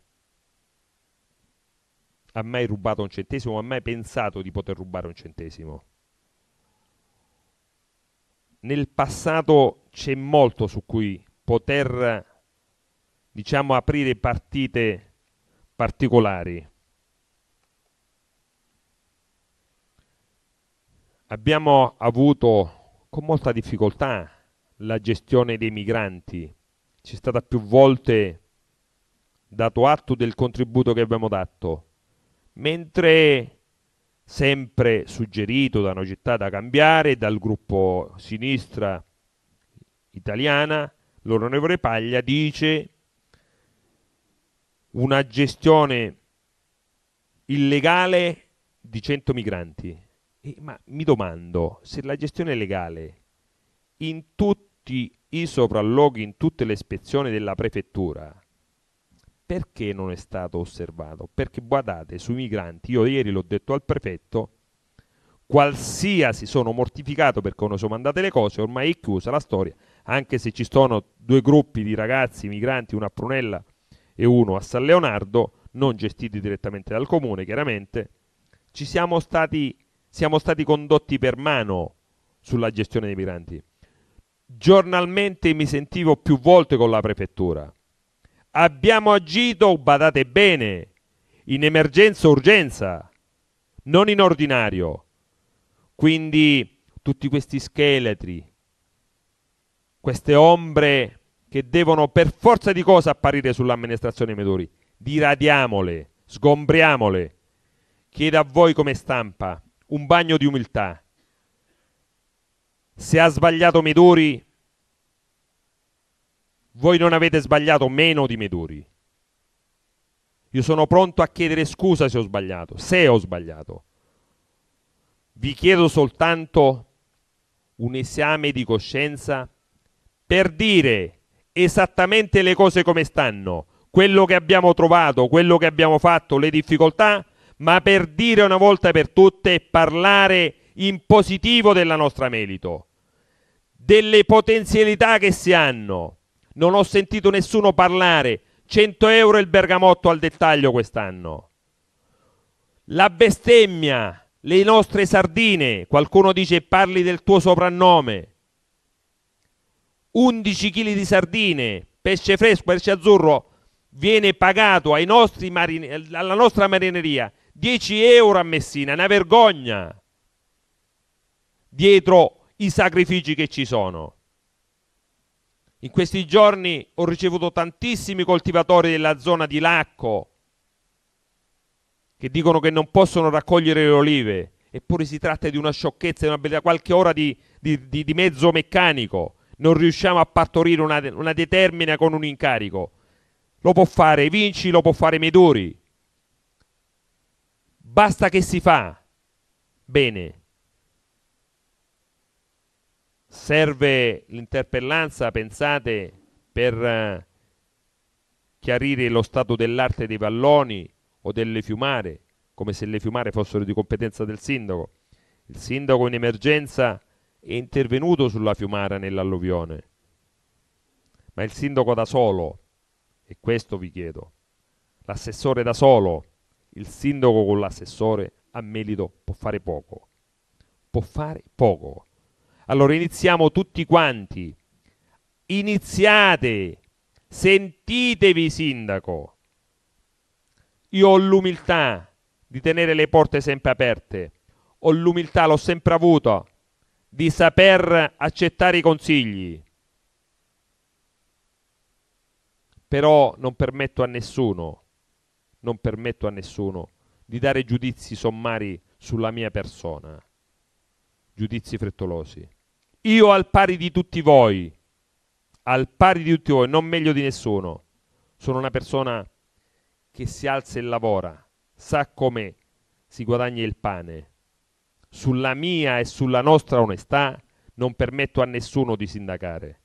ha mai rubato un centesimo, ha mai pensato di poter rubare un centesimo. Nel passato c'è molto su cui poter, diciamo, aprire partite particolari. Abbiamo avuto con molta difficoltà la gestione dei migranti, ci è stata più volte dato atto del contributo che abbiamo dato, mentre sempre suggerito da una città da cambiare, dal gruppo sinistra italiana, l'onorevole Paglia dice una gestione illegale di 100 migranti. E, ma mi domando se la gestione legale in tutti tutti i sopralloghi in tutte le ispezioni della prefettura, perché non è stato osservato? Perché guardate, sui migranti, io ieri l'ho detto al prefetto, qualsiasi sono mortificato perché come sono andate le cose, ormai è chiusa la storia, anche se ci sono due gruppi di ragazzi migranti, uno a Prunella e uno a San Leonardo, non gestiti direttamente dal comune, chiaramente, ci siamo stati, siamo stati condotti per mano sulla gestione dei migranti. Giornalmente mi sentivo più volte con la prefettura. Abbiamo agito, badate bene, in emergenza urgenza, non in ordinario. Quindi tutti questi scheletri, queste ombre che devono per forza di cosa apparire sull'amministrazione Meduri, diradiamole, sgombriamole. Chiedo a voi come stampa un bagno di umiltà se ha sbagliato Meduri, voi non avete sbagliato meno di Meduri. Io sono pronto a chiedere scusa se ho sbagliato, se ho sbagliato. Vi chiedo soltanto un esame di coscienza per dire esattamente le cose come stanno, quello che abbiamo trovato, quello che abbiamo fatto, le difficoltà, ma per dire una volta per tutte e parlare in positivo della nostra Melito, delle potenzialità che si hanno. Non ho sentito nessuno parlare, 100 euro il bergamotto al dettaglio quest'anno. La bestemmia, le nostre sardine, qualcuno dice parli del tuo soprannome. 11 kg di sardine, pesce fresco, pesce azzurro, viene pagato alla nostra marineria 10 euro a Messina, una vergogna dietro i sacrifici che ci sono. In questi giorni ho ricevuto tantissimi coltivatori della zona di Lacco che dicono che non possono raccogliere le olive, eppure si tratta di una sciocchezza, di una bella qualche ora di, di, di, di mezzo meccanico. Non riusciamo a partorire una, una determina con un incarico. Lo può fare Vinci, lo può fare Meduri. Basta che si fa bene serve l'interpellanza, pensate, per eh, chiarire lo stato dell'arte dei valloni o delle fiumare, come se le fiumare fossero di competenza del sindaco. Il sindaco in emergenza è intervenuto sulla fiumara nell'alluvione, ma il sindaco da solo, e questo vi chiedo, l'assessore da solo, il sindaco con l'assessore a Melito può fare poco, può fare poco. Allora iniziamo tutti quanti. Iniziate, sentitevi sindaco. Io ho l'umiltà di tenere le porte sempre aperte, ho l'umiltà, l'ho sempre avuta, di saper accettare i consigli. Però non permetto a nessuno, non permetto a nessuno di dare giudizi sommari sulla mia persona, giudizi frettolosi. Io al pari di tutti voi, al pari di tutti voi, non meglio di nessuno, sono una persona che si alza e lavora, sa come si guadagna il pane. Sulla mia e sulla nostra onestà non permetto a nessuno di sindacare,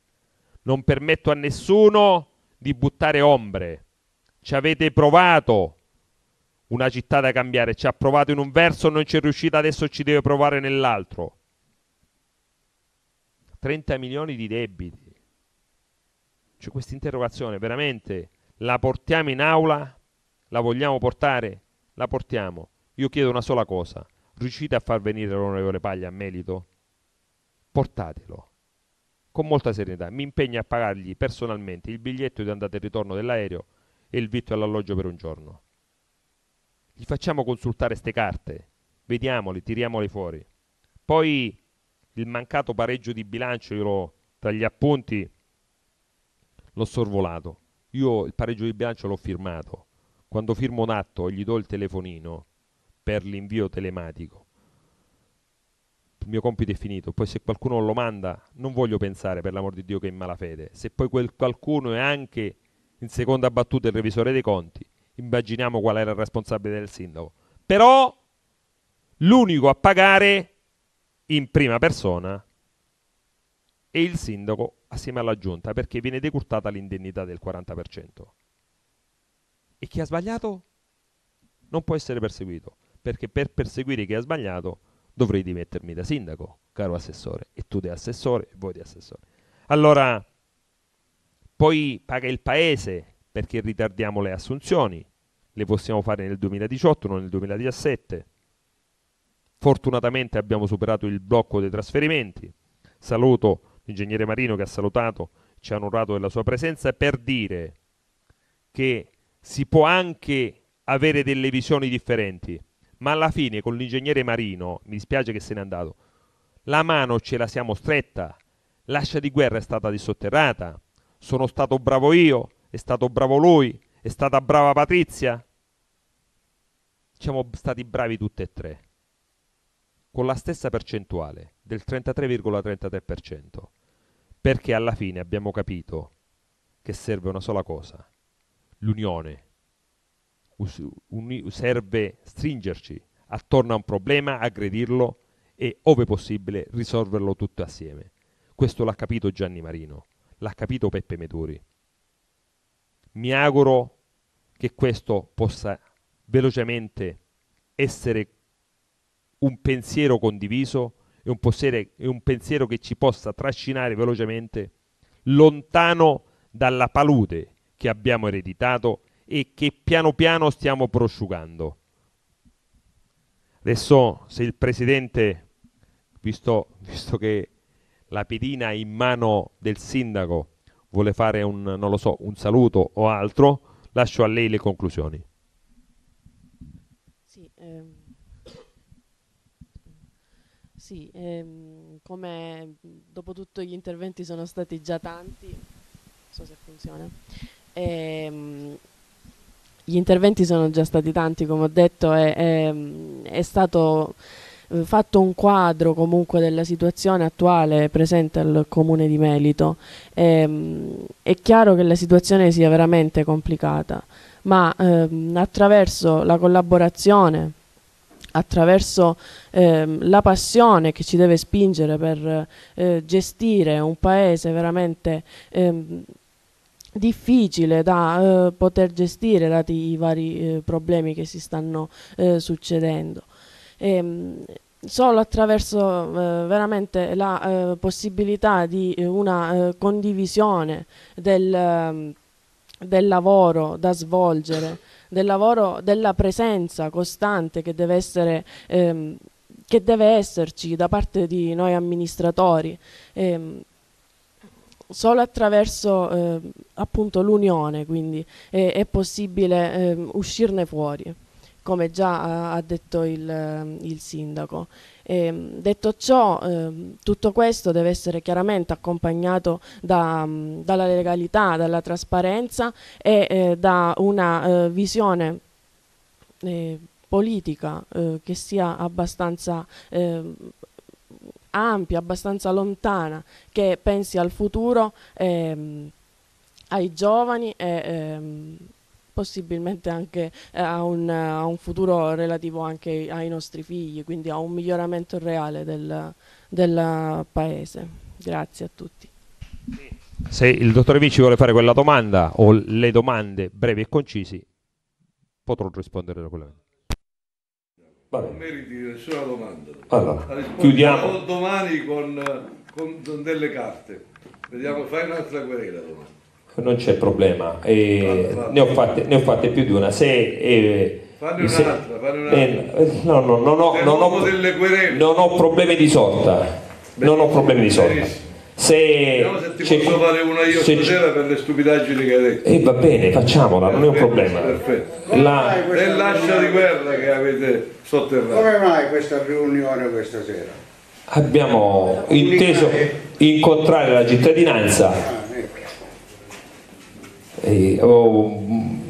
non permetto a nessuno di buttare ombre. Ci avete provato una città da cambiare, ci ha provato in un verso, non ci è riuscita, adesso ci deve provare nell'altro. 30 milioni di debiti. Cioè questa interrogazione veramente la portiamo in aula? La vogliamo portare? La portiamo. Io chiedo una sola cosa. Riuscite a far venire l'onorevole Paglia a merito? Portatelo. Con molta serenità. Mi impegno a pagargli personalmente il biglietto di andata e ritorno dell'aereo e il vitto all'alloggio per un giorno. Gli facciamo consultare ste carte. Vediamoli, tiriamoli fuori. Poi il mancato pareggio di bilancio, io tra gli appunti, l'ho sorvolato. Io il pareggio di bilancio l'ho firmato. Quando firmo un atto gli do il telefonino per l'invio telematico. Il mio compito è finito. Poi se qualcuno lo manda, non voglio pensare, per l'amor di Dio, che è in malafede. Se poi quel qualcuno è anche in seconda battuta il revisore dei conti, immaginiamo qual era il responsabile del sindaco. Però l'unico a pagare in prima persona e il sindaco assieme alla giunta perché viene decurtata l'indennità del 40%. E chi ha sbagliato non può essere perseguito perché per perseguire chi ha sbagliato dovrei dimettermi da sindaco, caro assessore, e tu da assessore e voi da assessore. Allora, poi paga il paese perché ritardiamo le assunzioni, le possiamo fare nel 2018, non nel 2017. Fortunatamente abbiamo superato il blocco dei trasferimenti. Saluto l'ingegnere Marino che ha salutato, ci ha onorato della sua presenza per dire che si può anche avere delle visioni differenti, ma alla fine con l'ingegnere Marino, mi dispiace che se n'è andato, la mano ce la siamo stretta, l'ascia di guerra è stata dissotterrata, sono stato bravo io, è stato bravo lui, è stata brava Patrizia. Siamo stati bravi tutti e tre con la stessa percentuale del 33,33%, perché alla fine abbiamo capito che serve una sola cosa, l'unione. serve stringerci attorno a un problema, aggredirlo e, ove possibile, risolverlo tutto assieme. Questo l'ha capito Gianni Marino, l'ha capito Peppe Meturi. Mi auguro che questo possa velocemente essere un pensiero condiviso e un, possere, e un pensiero che ci possa trascinare velocemente lontano dalla palude che abbiamo ereditato e che piano piano stiamo prosciugando. Adesso se il Presidente, visto, visto che la pedina è in mano del Sindaco, vuole fare un, so, un saluto o altro, lascio a lei le conclusioni. Sì, ehm sì, ehm, come dopo tutto gli interventi sono stati già tanti, non so se funziona, ehm, gli interventi sono già stati tanti, come ho detto, è, è, è stato eh, fatto un quadro comunque della situazione attuale presente al comune di Melito. Ehm, è chiaro che la situazione sia veramente complicata, ma ehm, attraverso la collaborazione attraverso ehm, la passione che ci deve spingere per eh, gestire un paese veramente ehm, difficile da eh, poter gestire dati i vari eh, problemi che si stanno eh, succedendo. E, ehm, solo attraverso eh, veramente la eh, possibilità di una condivisione del, ehm, del lavoro da svolgere del lavoro, della presenza costante che deve essere ehm, che deve esserci da parte di noi amministratori. Ehm, solo attraverso eh, appunto l'unione quindi eh, è possibile eh, uscirne fuori come già eh, ha detto il, ehm, il sindaco eh, detto ciò, eh, tutto questo deve essere chiaramente accompagnato da, mm, dalla legalità, dalla trasparenza e eh, da una eh, visione eh, politica eh, che sia abbastanza ehm, ampia, abbastanza lontana, che pensi al futuro, ehm, ai giovani e ehm, possibilmente anche eh, a un, a un futuro relativo anche ai nostri figli, quindi a un miglioramento reale del, del paese. Grazie a tutti. Se il dottore Vici vuole fare quella domanda o le domande brevi e concisi, potrò rispondere da quella. Vabbè. Non meriti nessuna domanda. Allora, chiudiamo. Domani con, con, con delle carte. Vediamo, fai un'altra querela domani non c'è problema. E vale, ne, ho fatte, ne, ho fatte, più di una. Se, eh, Fanne se, un'altra, fanne un'altra. Eh, no, no, non, ho, non, ho, non ho problemi di sorta. Beh, non ho problemi di sorta se, se ti posso fare una io se, stasera per le stupidaggini che hai detto e eh, va bene facciamola non è un problema perfetto la... dell'ascia di guerra che avete sotterrato come mai questa riunione questa sera abbiamo inteso incontrare la cittadinanza eh, oh,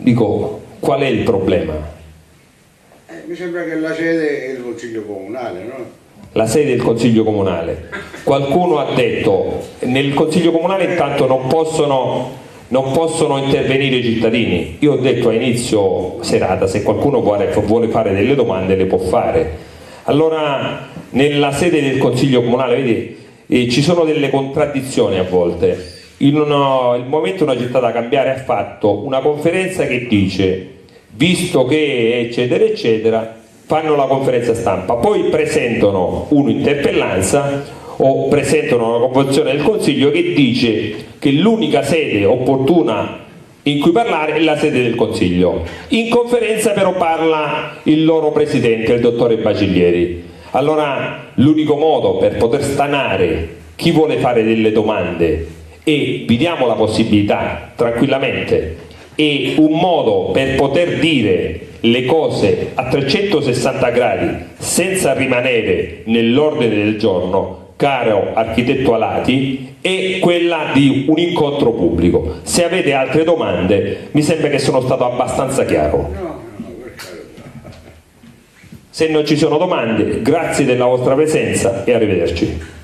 dico, qual è il problema? Eh, mi sembra che la sede è il Consiglio Comunale, no? La sede è il Consiglio Comunale. Qualcuno ha detto, nel Consiglio Comunale eh. intanto non possono non possono intervenire i cittadini. Io ho detto a inizio serata se qualcuno vuole fare delle domande le può fare. Allora nella sede del Consiglio Comunale vedi, eh, ci sono delle contraddizioni a volte in uno, il momento Non è Città da Cambiare ha fatto una conferenza che dice visto che eccetera eccetera fanno la conferenza stampa poi presentano un'interpellanza o presentano una convenzione del Consiglio che dice che l'unica sede opportuna in cui parlare è la sede del Consiglio in conferenza però parla il loro presidente, il dottore Bacillieri allora l'unico modo per poter stanare chi vuole fare delle domande e vi diamo la possibilità tranquillamente e un modo per poter dire le cose a 360 gradi senza rimanere nell'ordine del giorno, caro architetto Alati, è quella di un incontro pubblico. Se avete altre domande, mi sembra che sono stato abbastanza chiaro. Se non ci sono domande, grazie della vostra presenza e arrivederci.